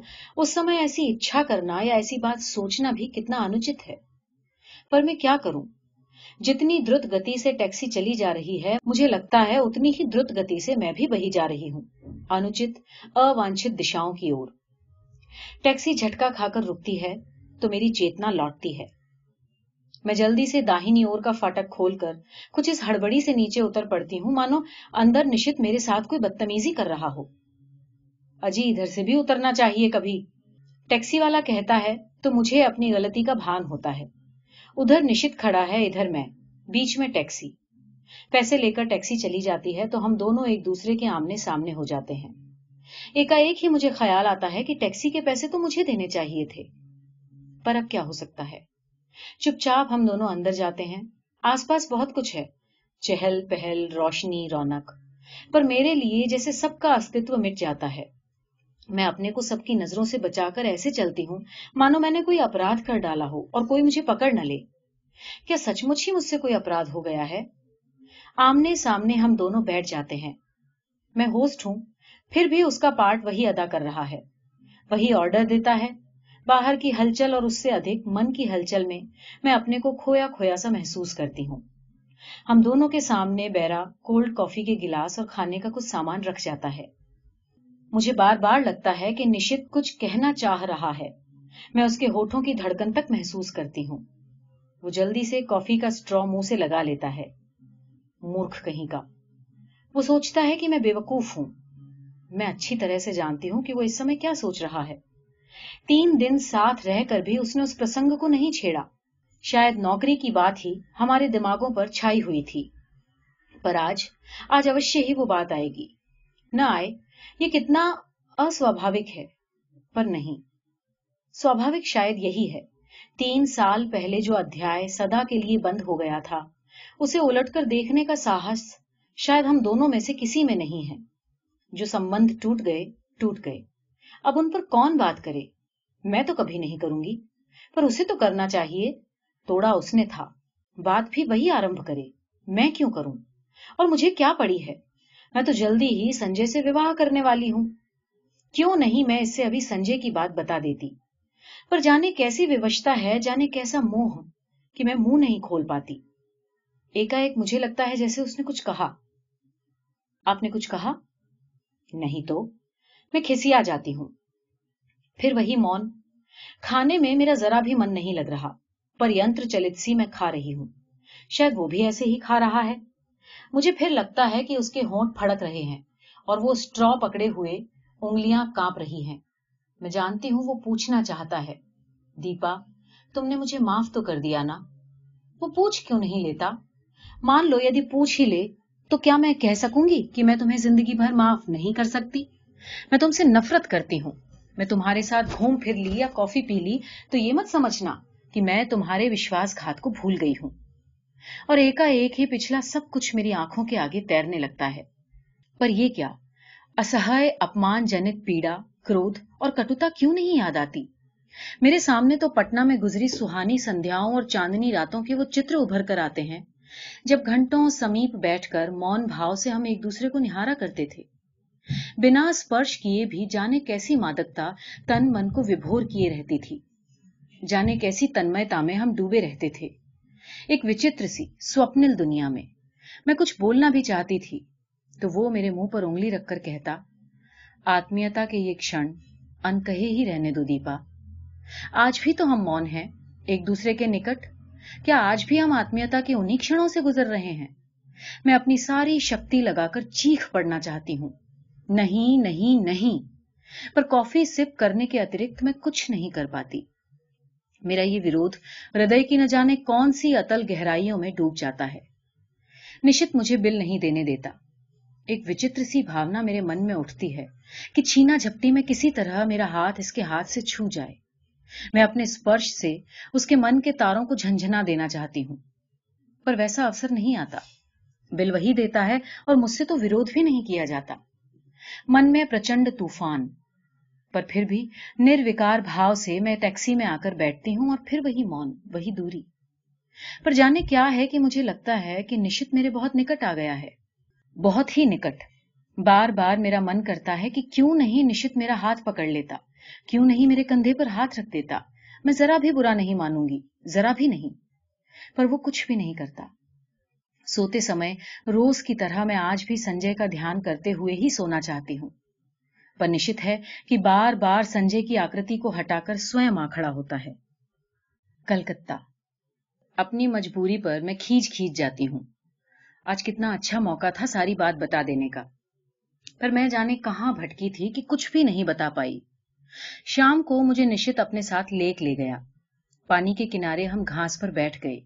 उस समय ऐसी इच्छा करना या ऐसी बात सोचना भी कितना अनुचित है पर मैं क्या करूं जितनी द्रुत गति से टैक्सी चली जा रही है मुझे लगता है उतनी ही द्रुत गति से मैं भी बही जा रही हूँ अनुचित अवांछित दिशाओं की ओर टैक्सी झटका खाकर रुकती है तो मेरी चेतना लौटती है मैं जल्दी से दाहिनी ओर का फाटक खोलकर कुछ इस हड़बड़ी से नीचे उतर पड़ती हूँ मानो अंदर निश्चित मेरे साथ कोई बदतमीजी कर रहा हो अजी इधर से भी उतरना चाहिए कभी टैक्सी वाला कहता है तो मुझे अपनी गलती का भान होता है उधर निश्चित खड़ा है इधर मैं बीच में टैक्सी पैसे लेकर टैक्सी चली जाती है तो हम दोनों एक दूसरे के आमने सामने हो जाते हैं एकाएक ही मुझे ख्याल आता है कि टैक्सी के पैसे तो मुझे देने चाहिए थे पर अब क्या हो सकता है चुपचाप हम दोनों अंदर जाते हैं आसपास बहुत कुछ है चहल पहल रोशनी रौनक पर मेरे लिए जैसे सबका अस्तित्व मिट जाता है मैं अपने को सबकी नजरों से बचाकर ऐसे चलती हूँ मानो मैंने कोई अपराध कर डाला हो और कोई मुझे पकड़ न ले क्या सचमुच ही मुझसे कोई अपराध हो गया है आमने सामने हम दोनों बैठ जाते हैं मैं होस्ट हूं फिर भी उसका पार्ट वही अदा कर रहा है वही ऑर्डर देता है बाहर की हलचल और उससे अधिक मन की हलचल में मैं अपने को खोया खोया सा महसूस करती हूँ हम दोनों के सामने बैरा कोल्ड कॉफी के गिलास और खाने का कुछ सामान रख जाता है मुझे बार बार लगता है कि निशित कुछ कहना चाह रहा है मैं उसके होठों की धड़कन तक महसूस करती हूँ वो जल्दी से कॉफी का स्ट्रॉ मुंह से लगा लेता है मूर्ख कहीं का वो सोचता है कि मैं बेवकूफ हूं मैं अच्छी तरह से जानती हूं कि वो इस समय क्या सोच रहा है तीन दिन साथ रहकर भी उसने उस प्रसंग को नहीं छेड़ा शायद नौकरी की बात ही हमारे दिमागों पर छाई हुई थी पर आज आज अवश्य ही वो बात आएगी न आए ये कितना अस्वाभाविक है पर नहीं स्वाभाविक शायद यही है तीन साल पहले जो अध्याय सदा के लिए बंद हो गया था उसे उलटकर देखने का साहस शायद हम दोनों में से किसी में नहीं है जो संबंध टूट गए टूट गए अब उन पर कौन बात करे मैं तो कभी नहीं करूंगी पर उसे तो करना चाहिए तोड़ा उसने था बात भी वही आरंभ करे मैं क्यों करूं और मुझे क्या पड़ी है मैं तो जल्दी ही संजय से विवाह करने वाली हूं क्यों नहीं मैं इससे अभी संजय की बात बता देती पर जाने कैसी विवशता है जाने कैसा मोह कि मैं मुंह नहीं खोल पाती एकाएक मुझे लगता है जैसे उसने कुछ कहा आपने कुछ कहा नहीं तो मैं खिसिया जाती हूं फिर वही मौन खाने में मेरा जरा भी मन नहीं लग रहा पर यंत्र चलित सी मैं खा रही हूं शायद वो भी ऐसे ही खा रहा है मुझे फिर लगता है कि उसके होंठ फड़क रहे हैं और वो स्ट्रॉ पकड़े हुए उंगलियां कांप रही हैं मैं जानती हूं वो पूछना चाहता है दीपा तुमने मुझे माफ तो कर दिया ना वो पूछ क्यों नहीं लेता मान लो यदि पूछ ही ले तो क्या मैं कह सकूंगी कि मैं तुम्हें जिंदगी भर माफ नहीं कर सकती मैं तुमसे नफरत करती हूँ मैं तुम्हारे साथ घूम फिर ली या कॉफी पी ली तो ये मत समझना कि मैं तुम्हारे विश्वासघात को भूल गई हूं और एकाएक ही पिछला सब कुछ मेरी आंखों के आगे तैरने लगता है पर ये क्या असहाय अपमान जनित पीड़ा क्रोध और कटुता क्यों नहीं याद आती मेरे सामने तो पटना में गुजरी सुहानी संध्याओं और चांदनी रातों के वो चित्र उभर कर आते हैं जब घंटों समीप बैठकर मौन भाव से हम एक दूसरे को निहारा करते थे बिना स्पर्श किए भी जाने कैसी मादकता तन मन को विभोर किए रहती थी जाने कैसी तन्मयता में हम डूबे रहते थे एक विचित्र सी स्वप्निल दुनिया में मैं कुछ बोलना भी चाहती थी तो वो मेरे मुंह पर उंगली रखकर कहता आत्मीयता के ये क्षण अनकहे ही रहने दो दीपा आज भी तो हम मौन हैं एक दूसरे के निकट क्या आज भी हम आत्मीयता के उन्हीं क्षणों से गुजर रहे हैं मैं अपनी सारी शक्ति लगाकर चीख पड़ना चाहती हूं नहीं नहीं नहीं पर कॉफी सिप करने के अतिरिक्त मैं कुछ नहीं कर पाती मेरा ये विरोध हृदय की न जाने कौन सी अतल गहराइयों में डूब जाता है निश्चित मुझे बिल नहीं देने देता एक विचित्र सी भावना मेरे मन में उठती है कि छीना झपटी में किसी तरह मेरा हाथ इसके हाथ से छू जाए मैं अपने स्पर्श से उसके मन के तारों को झंझना देना चाहती हूं पर वैसा अवसर नहीं आता बिल वही देता है और मुझसे तो विरोध भी नहीं किया जाता मन में प्रचंड तूफान पर फिर भी निर्विकार भाव से मैं टैक्सी में आकर बैठती हूं और फिर वही मौन वही दूरी पर जाने क्या है कि मुझे लगता है कि निशित मेरे बहुत निकट आ गया है बहुत ही निकट बार बार मेरा मन करता है कि क्यों नहीं निशित मेरा हाथ पकड़ लेता क्यों नहीं मेरे कंधे पर हाथ रख देता मैं जरा भी बुरा नहीं मानूंगी जरा भी नहीं पर वो कुछ भी नहीं करता सोते समय रोज की तरह मैं आज भी संजय का ध्यान करते हुए ही सोना चाहती हूँ पर निश्चित है कि बार बार संजय की आकृति को हटाकर स्वयं आ खड़ा होता है कलकत्ता अपनी मजबूरी पर मैं खींच खींच जाती हूँ आज कितना अच्छा मौका था सारी बात बता देने का पर मैं जाने कहा भटकी थी कि कुछ भी नहीं बता पाई शाम को मुझे निश्चित अपने साथ लेक ले गया पानी के किनारे हम घास पर बैठ गए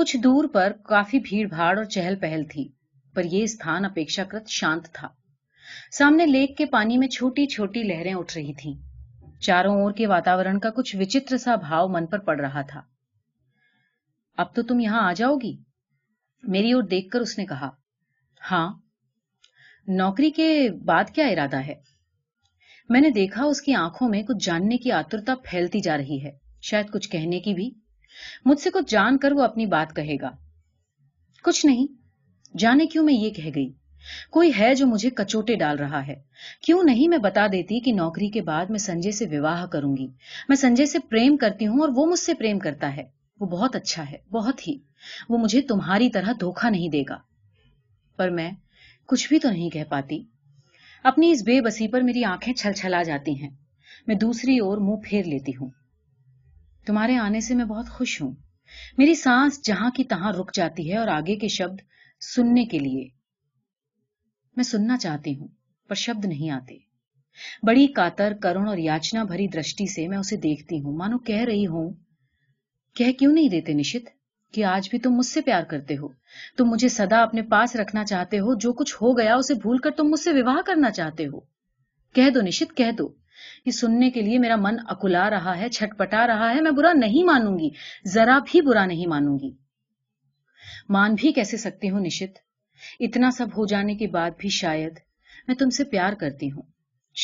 कुछ दूर पर काफी भीड़ भाड़ और चहल पहल थी पर यह स्थान अपेक्षाकृत शांत था सामने लेक के पानी में छोटी छोटी लहरें उठ रही थीं चारों ओर के वातावरण का कुछ विचित्र सा भाव मन पर पड़ रहा था अब तो तुम यहां आ जाओगी मेरी ओर देखकर उसने कहा हां नौकरी के बाद क्या इरादा है मैंने देखा उसकी आंखों में कुछ जानने की आतुरता फैलती जा रही है शायद कुछ कहने की भी मुझसे कुछ जानकर वो अपनी बात कहेगा कुछ नहीं जाने क्यों मैं ये कह गई कोई है जो मुझे कचोटे डाल रहा है क्यों नहीं मैं बता देती कि नौकरी के बाद मैं संजय से विवाह करूंगी मैं संजय से प्रेम करती हूं और वो मुझसे प्रेम करता है वो बहुत अच्छा है बहुत ही वो मुझे तुम्हारी तरह धोखा नहीं देगा पर मैं कुछ भी तो नहीं कह पाती अपनी इस बेबसी पर मेरी आंखें छल छला जाती हैं मैं दूसरी ओर मुंह फेर लेती हूं तुम्हारे आने से मैं बहुत खुश हूं मेरी सांस जहां की तहां रुक जाती है और आगे के शब्द सुनने के लिए मैं सुनना चाहती हूं पर शब्द नहीं आते बड़ी कातर करुण और याचना भरी दृष्टि से मैं उसे देखती हूं मानो कह रही हूं कह क्यों नहीं देते निशित कि आज भी तुम मुझसे प्यार करते हो तुम मुझे सदा अपने पास रखना चाहते हो जो कुछ हो गया उसे भूलकर तुम मुझसे विवाह करना चाहते हो कह दो निशित कह दो ये सुनने के लिए मेरा मन अकुला रहा है छटपटा रहा है मैं बुरा नहीं मानूंगी जरा भी बुरा नहीं मानूंगी मान भी कैसे सकती हूँ निशित इतना सब हो जाने के बाद भी शायद मैं तुमसे प्यार करती हूं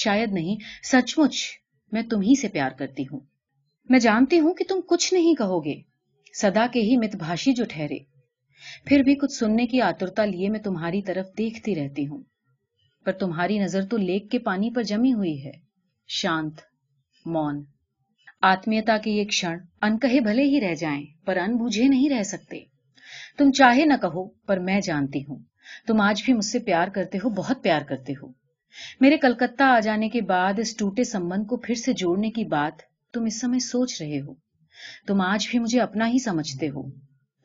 शायद नहीं सचमुच मैं तुम्ही से प्यार करती हूँ मैं जानती हूं कि तुम कुछ नहीं कहोगे सदा के ही मितभाषी जो ठहरे फिर भी कुछ सुनने की आतुरता लिए मैं तुम्हारी तरफ देखती रहती हूँ पर तुम्हारी नजर तो लेक के पानी पर जमी हुई है शांत मौन आत्मीयता के ये क्षण अनकहे भले ही रह जाएं पर अनबूझे नहीं रह सकते तुम चाहे न कहो पर मैं जानती हूं तुम आज भी मुझसे प्यार करते हो बहुत प्यार करते हो मेरे कलकत्ता आ जाने के बाद इस टूटे संबंध को फिर से जोड़ने की बात तुम इस समय सोच रहे हो तुम आज भी मुझे अपना ही समझते हो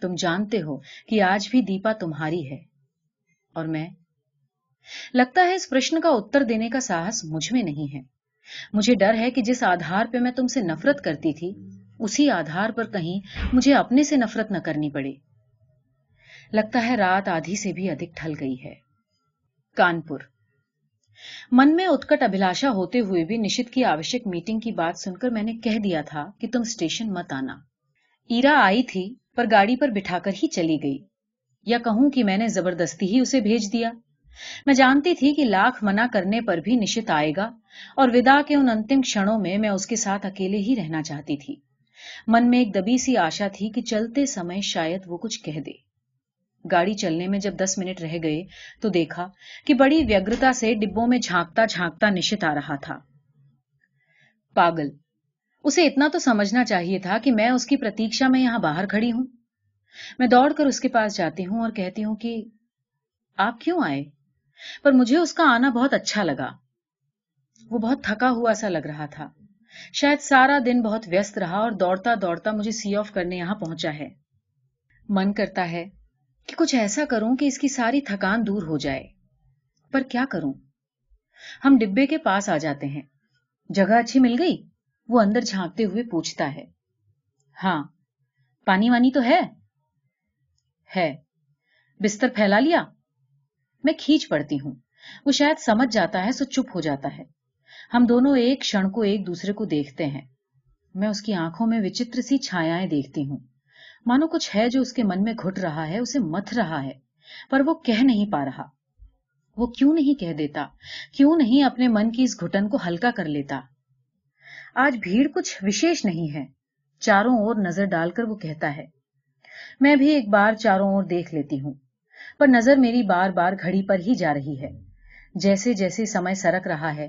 तुम जानते हो कि आज भी दीपा तुम्हारी है और मैं लगता है इस प्रश्न का उत्तर देने का साहस मुझ में नहीं है मुझे डर है कि जिस आधार पर मैं तुमसे नफरत करती थी उसी आधार पर कहीं मुझे अपने से नफरत न करनी पड़े लगता है रात आधी से भी अधिक ठल गई है कानपुर मन में उत्कट अभिलाषा होते हुए भी निशित की आवश्यक मीटिंग की बात सुनकर मैंने कह दिया था कि तुम स्टेशन मत आना ईरा आई थी पर गाड़ी पर बिठाकर ही चली गई या कहूं कि मैंने जबरदस्ती ही उसे भेज दिया मैं जानती थी कि लाख मना करने पर भी निश्चित आएगा और विदा के उन अंतिम क्षणों में मैं उसके साथ अकेले ही रहना चाहती थी मन में एक दबी सी आशा थी कि चलते समय शायद वो कुछ कह दे गाड़ी चलने में जब दस मिनट रह गए तो देखा कि बड़ी व्यग्रता से डिब्बों में झांकता झांकता निश्चित आ रहा था पागल उसे इतना तो समझना चाहिए था कि मैं उसकी प्रतीक्षा में यहां बाहर खड़ी हूं मैं दौड़कर उसके पास जाती हूं और कहती हूं कि आप क्यों आए पर मुझे उसका आना बहुत अच्छा लगा वो बहुत थका हुआ सा लग रहा था शायद सारा दिन बहुत व्यस्त रहा और दौड़ता दौड़ता मुझे सी ऑफ करने यहां पहुंचा है मन करता है कि कुछ ऐसा करूं कि इसकी सारी थकान दूर हो जाए पर क्या करूं हम डिब्बे के पास आ जाते हैं जगह अच्छी मिल गई वो अंदर झांकते हुए पूछता है हाँ पानी वानी तो है है बिस्तर फैला लिया मैं खींच पड़ती हूँ वो शायद समझ जाता है सो चुप हो जाता है हम दोनों एक क्षण को एक दूसरे को देखते हैं मैं उसकी आंखों में विचित्र सी छायाएं देखती हूँ मानो कुछ है जो उसके मन में घुट रहा है उसे मथ रहा है पर वो कह नहीं पा रहा वो क्यों नहीं कह देता क्यों नहीं अपने मन की इस घुटन को हल्का कर लेता आज भीड़ कुछ विशेष नहीं है चारों ओर नजर डालकर वो कहता है मैं भी एक बार चारों ओर देख लेती हूं पर नजर मेरी बार बार घड़ी पर ही जा रही है जैसे जैसे समय सरक रहा है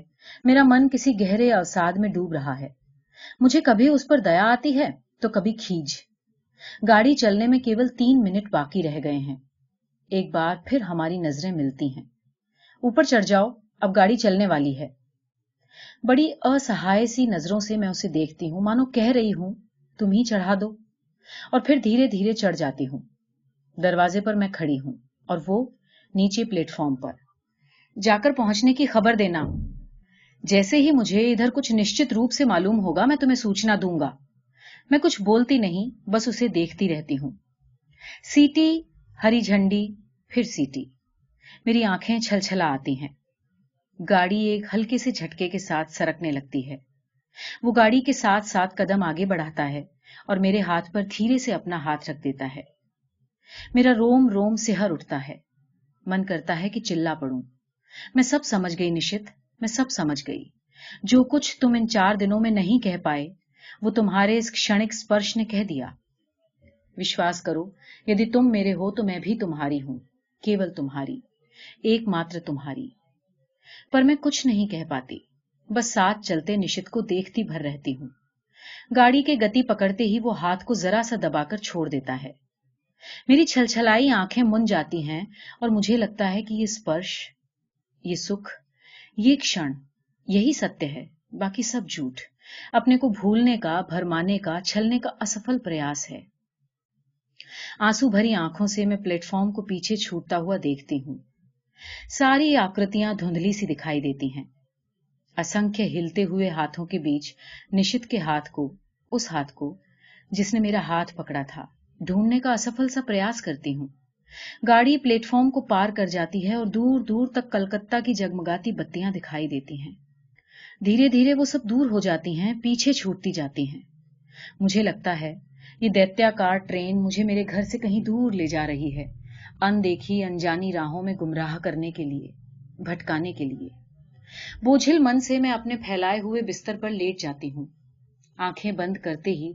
मेरा मन किसी गहरे अवसाद में डूब रहा है मुझे कभी उस पर दया आती है तो कभी खींच गाड़ी चलने में केवल तीन मिनट बाकी रह गए हैं एक बार फिर हमारी नजरें मिलती हैं ऊपर चढ़ जाओ अब गाड़ी चलने वाली है बड़ी असहाय सी नजरों से मैं उसे देखती हूं मानो कह रही हूं तुम ही चढ़ा दो और फिर धीरे धीरे चढ़ जाती हूं दरवाजे पर मैं खड़ी हूं और वो नीचे प्लेटफॉर्म पर जाकर पहुंचने की खबर देना जैसे ही मुझे इधर कुछ निश्चित रूप से मालूम होगा मैं तुम्हें सूचना दूंगा मैं कुछ बोलती नहीं बस उसे देखती रहती हूं सीटी हरी झंडी फिर सीटी मेरी आंखें छल छलछला आती हैं गाड़ी एक हल्के से झटके के साथ सरकने लगती है वो गाड़ी के साथ साथ कदम आगे बढ़ाता है और मेरे हाथ पर धीरे से अपना हाथ रख देता है मेरा रोम रोम से हर उठता है मन करता है कि चिल्ला पड़ू मैं सब समझ गई निशित मैं सब समझ गई जो कुछ तुम इन चार दिनों में नहीं कह पाए वो तुम्हारे इस क्षणिक स्पर्श ने कह दिया विश्वास करो यदि तुम मेरे हो तो मैं भी तुम्हारी हूं केवल तुम्हारी एकमात्र तुम्हारी पर मैं कुछ नहीं कह पाती बस साथ चलते निशित को देखती भर रहती हूं गाड़ी के गति पकड़ते ही वो हाथ को जरा सा दबाकर छोड़ देता है मेरी छलछलाई आंखें मुन जाती हैं और मुझे लगता है कि ये स्पर्श ये सुख ये क्षण यही सत्य है बाकी सब झूठ अपने को भूलने का भरमाने का छलने का असफल प्रयास है आंसू भरी आंखों से मैं प्लेटफॉर्म को पीछे छूटता हुआ देखती हूं सारी आकृतियां धुंधली सी दिखाई देती हैं असंख्य हिलते हुए हाथों के बीच निशित के हाथ को उस हाथ को जिसने मेरा हाथ पकड़ा था ढूंढने का असफल सा प्रयास करती हूँ गाड़ी प्लेटफॉर्म को पार कर जाती है और दूर दूर तक कलकत्ता की जगमगाती बत्तियां दिखाई देती हैं धीरे धीरे वो सब दूर हो जाती हैं पीछे छूटती जाती हैं मुझे लगता है ये दैत्याकार ट्रेन मुझे मेरे घर से कहीं दूर ले जा रही है अनदेखी अनजानी राहों में गुमराह करने के लिए भटकाने के लिए बोझिल मन से मैं अपने फैलाए हुए बिस्तर पर लेट जाती हूँ आंखें बंद करते ही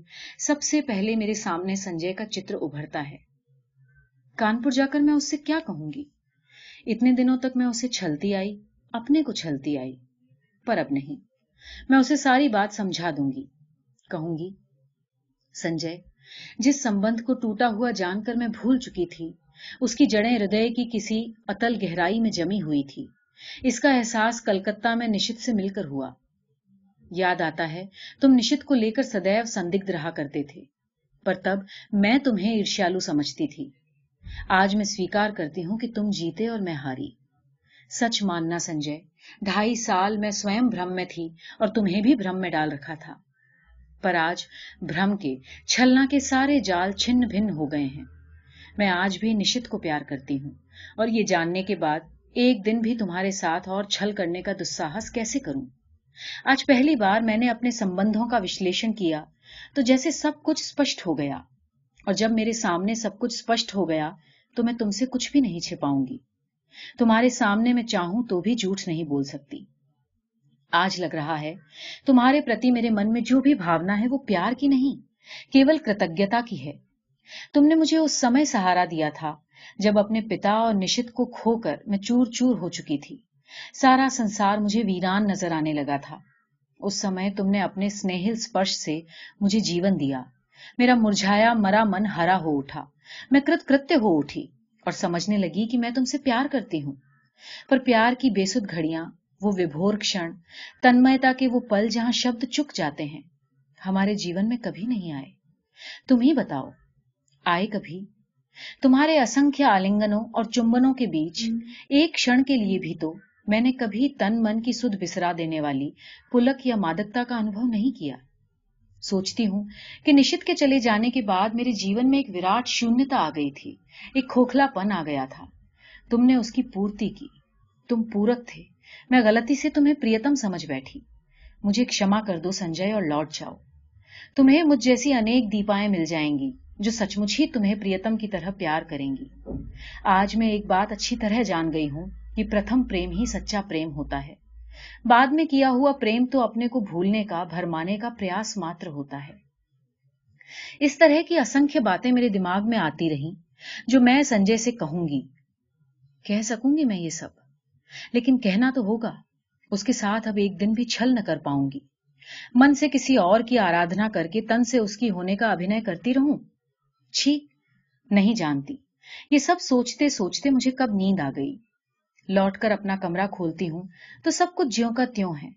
सबसे पहले मेरे सामने संजय का चित्र उभरता है कानपुर जाकर मैं उससे क्या कहूंगी इतने दिनों तक मैं उसे छलती आई अपने को छलती आई पर अब नहीं मैं उसे सारी बात समझा दूंगी कहूंगी संजय जिस संबंध को टूटा हुआ जानकर मैं भूल चुकी थी उसकी जड़ें हृदय की किसी अतल गहराई में जमी हुई थी इसका एहसास कलकत्ता में निशित से मिलकर हुआ याद आता है तुम निशित को लेकर सदैव संदिग्ध रहा करते थे पर तब मैं तुम्हें ईर्ष्यालु समझती थी आज मैं स्वीकार करती हूं कि तुम जीते और मैं हारी सच मानना संजय ढाई साल मैं स्वयं भ्रम में थी और तुम्हें भी भ्रम में डाल रखा था पर आज भ्रम के छलना के सारे जाल छिन्न भिन्न हो गए हैं मैं आज भी निशित को प्यार करती हूं और ये जानने के बाद एक दिन भी तुम्हारे साथ और छल करने का दुस्साहस कैसे करूं आज पहली बार मैंने अपने संबंधों का विश्लेषण किया तो जैसे सब कुछ स्पष्ट हो गया और जब मेरे सामने सब कुछ स्पष्ट हो गया तो मैं तुमसे कुछ भी नहीं छिपाऊंगी तुम्हारे सामने मैं चाहूं तो भी झूठ नहीं बोल सकती आज लग रहा है तुम्हारे प्रति मेरे मन में जो भी भावना है वो प्यार की नहीं केवल कृतज्ञता की है तुमने मुझे उस समय सहारा दिया था जब अपने पिता और निशित को खोकर मैं चूर चूर हो चुकी थी सारा संसार मुझे वीरान नजर आने लगा था उस समय तुमने अपने स्नेहिल स्पर्श से मुझे जीवन दिया मेरा मुरझाया मरा मन हरा हो उठा मैं कृतकृत्य हो उठी और समझने लगी कि मैं तुमसे प्यार करती हूं पर प्यार की बेसुध घड़ियां वो विभोर क्षण तन्मयता के वो पल जहां शब्द चुक जाते हैं हमारे जीवन में कभी नहीं आए तुम ही बताओ आए कभी तुम्हारे असंख्य आलिंगनों और चुंबनों के बीच हम्म। एक क्षण के लिए भी तो मैंने कभी तन मन की सुध बिसरा देने वाली पुलक या मादकता का अनुभव नहीं किया सोचती हूं कि निशित के चले जाने के बाद मेरे जीवन में एक विराट शून्यता आ गई थी एक खोखलापन आ गया था तुमने उसकी पूर्ति की तुम पूरक थे मैं गलती से तुम्हें प्रियतम समझ बैठी मुझे क्षमा कर दो संजय और लौट जाओ तुम्हें मुझ जैसी अनेक दीपाएं मिल जाएंगी जो सचमुच ही तुम्हें प्रियतम की तरह प्यार करेंगी आज मैं एक बात अच्छी तरह जान गई हूं कि प्रथम प्रेम ही सच्चा प्रेम होता है बाद में किया हुआ प्रेम तो अपने को भूलने का भरमाने का प्रयास मात्र होता है इस तरह की असंख्य बातें मेरे दिमाग में आती रही जो मैं संजय से कहूंगी कह सकूंगी मैं ये सब लेकिन कहना तो होगा उसके साथ अब एक दिन भी छल न कर पाऊंगी मन से किसी और की आराधना करके तन से उसकी होने का अभिनय करती रहूं छी नहीं जानती ये सब सोचते सोचते मुझे कब नींद आ गई लौटकर अपना कमरा खोलती हूँ तो सब कुछ ज्यों का त्यों है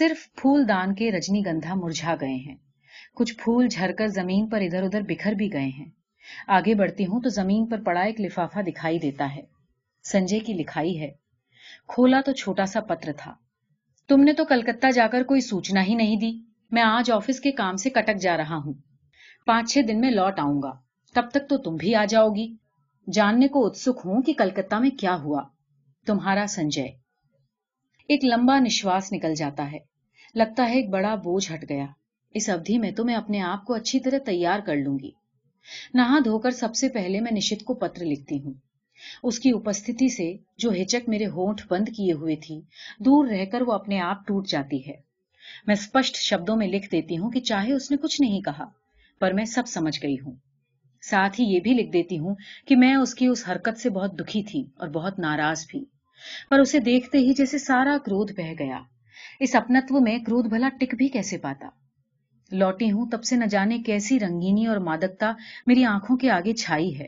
सिर्फ फूल दान के रजनीगंधा मुरझा गए हैं कुछ फूल झरकर जमीन पर इधर उधर बिखर भी गए हैं आगे बढ़ती हूं तो जमीन पर पड़ा एक लिफाफा दिखाई देता है संजय की लिखाई है खोला तो छोटा सा पत्र था तुमने तो कलकत्ता जाकर कोई सूचना ही नहीं दी मैं आज ऑफिस के काम से कटक जा रहा हूं पांच छह दिन में लौट आऊंगा तब तक तो तुम भी आ जाओगी जानने को उत्सुक हूं कि कलकत्ता में क्या हुआ तुम्हारा संजय एक लंबा निश्वास निकल जाता है लगता है एक बड़ा बोझ हट गया इस अवधि में तो मैं अपने आप को अच्छी तरह तैयार कर लूंगी नहा धोकर सबसे पहले मैं निशित को पत्र लिखती हूँ उसकी उपस्थिति से जो हिचक मेरे होंठ बंद किए हुए थी दूर रहकर वो अपने आप टूट जाती है मैं स्पष्ट शब्दों में लिख देती हूँ कि चाहे उसने कुछ नहीं कहा पर मैं सब समझ गई हूँ साथ ही ये भी लिख देती हूँ कि मैं उसकी उस हरकत से बहुत दुखी थी और बहुत नाराज भी पर उसे देखते ही जैसे सारा क्रोध बह गया इस अपनत्व में क्रोध भला टिक भी कैसे पाता लौटी हूं तब से न जाने कैसी रंगीनी और मादकता मेरी आंखों के आगे छाई है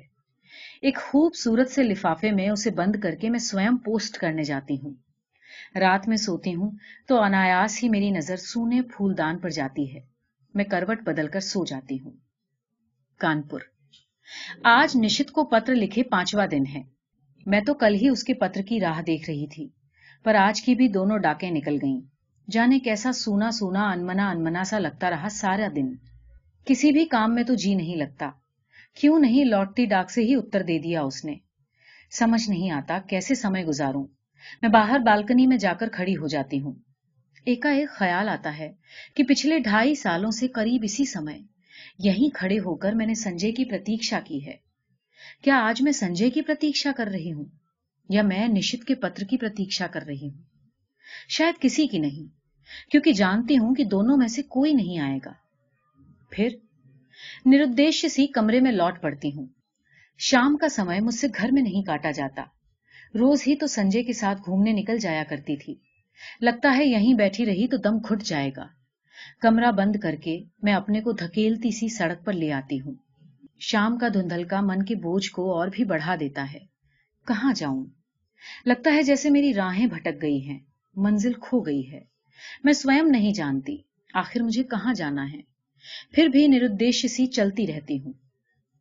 एक खूबसूरत से लिफाफे में उसे बंद करके मैं स्वयं पोस्ट करने जाती हूँ रात में सोती हूँ तो अनायास ही मेरी नजर सूने फूलदान पर जाती है मैं करवट बदलकर सो जाती हूँ कानपुर आज निशित को पत्र लिखे पांचवा दिन है मैं तो कल ही उसके पत्र की राह देख रही थी पर आज की भी दोनों डाके निकल गईं। जाने कैसा सूना सूना अनमना अनमना सा लगता रहा सारा दिन किसी भी काम में तो जी नहीं लगता क्यों नहीं लौटती डाक से ही उत्तर दे दिया उसने समझ नहीं आता कैसे समय गुजारूं मैं बाहर बालकनी में जाकर खड़ी हो जाती हूं एकाएक ख्याल आता है कि पिछले ढाई सालों से करीब इसी समय यहीं खड़े होकर मैंने संजय की प्रतीक्षा की है क्या आज मैं संजय की प्रतीक्षा कर रही हूं या मैं निशित के पत्र की प्रतीक्षा कर रही हूं शायद किसी की नहीं क्योंकि जानती हूं कि दोनों में से कोई नहीं आएगा फिर निरुद्देश्य सी कमरे में लौट पड़ती हूं शाम का समय मुझसे घर में नहीं काटा जाता रोज ही तो संजय के साथ घूमने निकल जाया करती थी लगता है यहीं बैठी रही तो दम घुट जाएगा कमरा बंद करके मैं अपने को धकेलती सी सड़क पर ले आती हूँ शाम का धुंधलका मन के बोझ को और भी बढ़ा देता है कहा जाऊं लगता है जैसे मेरी राहें भटक गई हैं मंजिल खो गई है मैं स्वयं नहीं जानती आखिर मुझे कहाँ जाना है फिर भी निरुद्देश्य सी चलती रहती हूँ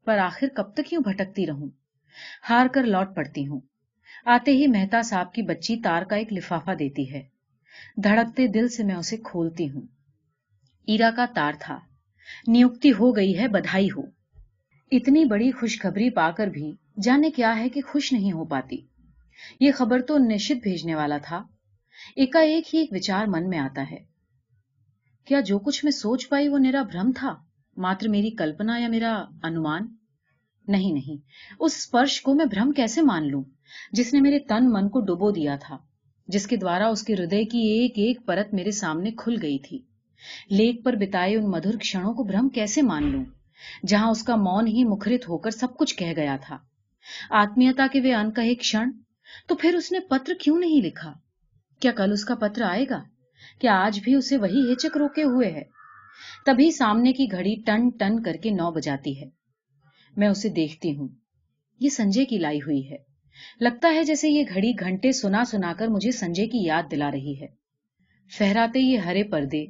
पर आखिर कब तक यू भटकती रहू हार कर लौट पड़ती हूँ आते ही मेहता साहब की बच्ची तार का एक लिफाफा देती है धड़कते दिल से मैं उसे खोलती हूँ हीरा का तार था नियुक्ति हो गई है बधाई हो इतनी बड़ी खुशखबरी पाकर भी जाने क्या है कि खुश नहीं हो पाती ये खबर तो निश्चित भेजने वाला था एकाएक ही एक विचार मन में आता है क्या जो कुछ मैं सोच पाई वो मेरा भ्रम था मात्र मेरी कल्पना या मेरा अनुमान नहीं नहीं उस स्पर्श को मैं भ्रम कैसे मान लू जिसने मेरे तन मन को डुबो दिया था जिसके द्वारा उसके हृदय की एक एक परत मेरे सामने खुल गई थी लेख पर बिताए उन मधुर क्षणों को भ्रम कैसे मान लू जहां उसका मौन ही मुखरित होकर सब कुछ कह गया था आत्मीयता के वे अनकहे क्षण तो फिर उसने पत्र क्यों नहीं लिखा क्या कल उसका पत्र आएगा क्या आज भी उसे वही हिचक रोके हुए है तभी सामने की घड़ी टन टन करके नौ बजाती है मैं उसे देखती हूं ये संजय की लाई हुई है लगता है जैसे ये घड़ी घंटे सुना सुनाकर मुझे संजय की याद दिला रही है फहराते ये हरे पर्दे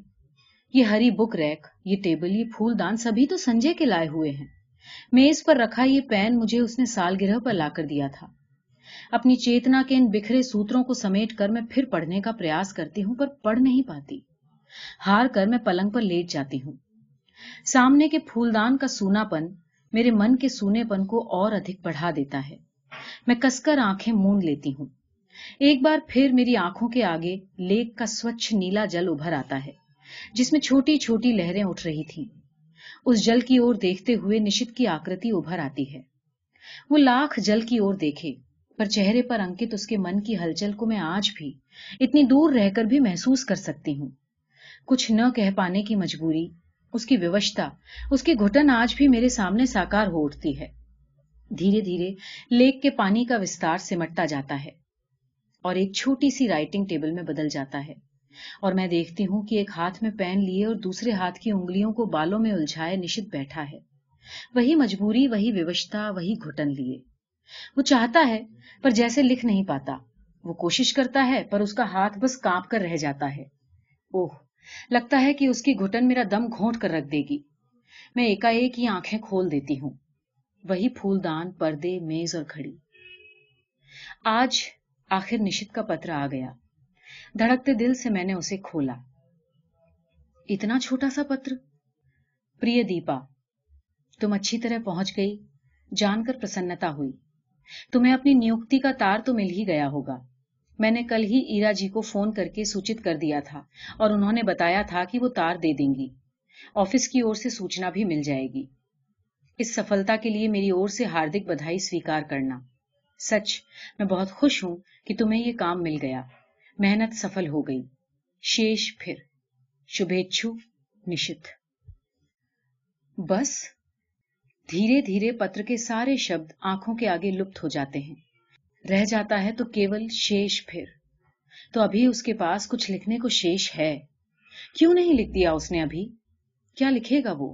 ये हरी बुक रैक ये टेबल ये फूलदान सभी तो संजय के लाए हुए हैं मेज पर रखा ये पेन मुझे उसने सालगिरह पर लाकर दिया था अपनी चेतना के इन बिखरे सूत्रों को समेट कर मैं फिर पढ़ने का प्रयास करती हूँ पर पढ़ नहीं पाती हार कर मैं पलंग पर लेट जाती हूँ सामने के फूलदान का सूनापन मेरे मन के सूनेपन को और अधिक बढ़ा देता है मैं कसकर आंखें मूंद लेती हूं एक बार फिर मेरी आंखों के आगे लेख का स्वच्छ नीला जल उभर आता है जिसमें छोटी छोटी लहरें उठ रही थीं। उस जल की ओर देखते हुए निशित की आकृति उभर आती है वो लाख जल की ओर देखे पर चेहरे पर अंकित उसके मन की हलचल को मैं आज भी इतनी दूर रहकर भी महसूस कर सकती हूँ कुछ न कह पाने की मजबूरी उसकी विवशता उसकी घुटन आज भी मेरे सामने साकार हो उठती है धीरे धीरे लेक के पानी का विस्तार सिमटता जाता है और एक छोटी सी राइटिंग टेबल में बदल जाता है और मैं देखती हूं कि एक हाथ में पेन लिए और दूसरे हाथ की उंगलियों को बालों में उलझाए निशित बैठा है वही मजबूरी वही विवशता वही घुटन लिए वो चाहता है पर जैसे लिख नहीं पाता वो कोशिश करता है पर उसका हाथ बस कांप कर रह जाता है ओह लगता है कि उसकी घुटन मेरा दम घोट कर रख देगी मैं एकाएक ही आंखें खोल देती हूं वही फूलदान पर्दे मेज और खड़ी आज आखिर निशित का पत्र आ गया धड़कते दिल से मैंने उसे खोला इतना छोटा सा पत्र प्रिय दीपा तुम अच्छी तरह पहुंच गई जानकर प्रसन्नता हुई तुम्हें अपनी नियुक्ति का तार तो मिल ही गया होगा मैंने कल ही ईरा जी को फोन करके सूचित कर दिया था और उन्होंने बताया था कि वो तार दे देंगी ऑफिस की ओर से सूचना भी मिल जाएगी इस सफलता के लिए मेरी ओर से हार्दिक बधाई स्वीकार करना सच मैं बहुत खुश हूं कि तुम्हें ये काम मिल गया मेहनत सफल हो गई शेष फिर शुभेच्छु निशित बस धीरे धीरे पत्र के सारे शब्द आंखों के आगे लुप्त हो जाते हैं रह जाता है तो केवल शेष फिर तो अभी उसके पास कुछ लिखने को शेष है क्यों नहीं लिख दिया उसने अभी क्या लिखेगा वो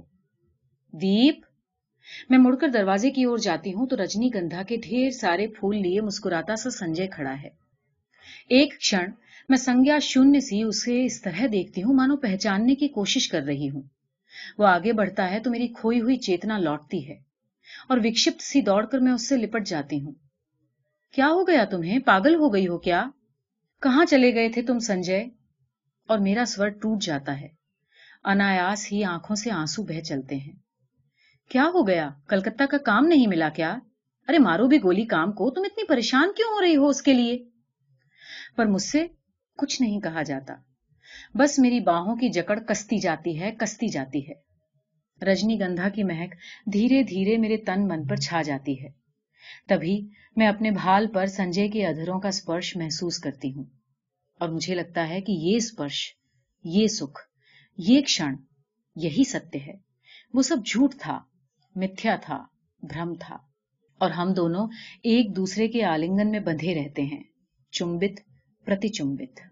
दीप मैं मुड़कर दरवाजे की ओर जाती हूं तो रजनीगंधा के ढेर सारे फूल लिए मुस्कुराता सा संजय खड़ा है एक क्षण मैं संज्ञा शून्य सी उसे इस तरह देखती हूं मानो पहचानने की कोशिश कर रही हूं वह आगे बढ़ता है तो मेरी खोई हुई चेतना लौटती है और विक्षिप्त सी दौड़कर मैं उससे लिपट जाती हूं क्या हो गया तुम्हें पागल हो गई हो क्या कहां चले गए थे तुम संजय और मेरा स्वर टूट जाता है अनायास ही आंखों से आंसू बह चलते हैं क्या हो गया कलकत्ता का काम नहीं मिला क्या अरे मारो भी गोली काम को तुम इतनी परेशान क्यों हो रही हो उसके लिए पर मुझसे कुछ नहीं कहा जाता बस मेरी बाहों की जकड़ कसती जाती है कसती जाती है रजनीगंधा की महक धीरे धीरे मेरे तन मन पर छा जाती है तभी मैं अपने भाल पर संजय के अधरों का स्पर्श महसूस करती हूं और मुझे लगता है कि ये स्पर्श ये सुख ये क्षण यही सत्य है वो सब झूठ था मिथ्या था भ्रम था और हम दोनों एक दूसरे के आलिंगन में बंधे रहते हैं चुंबित प्रतिचुंबित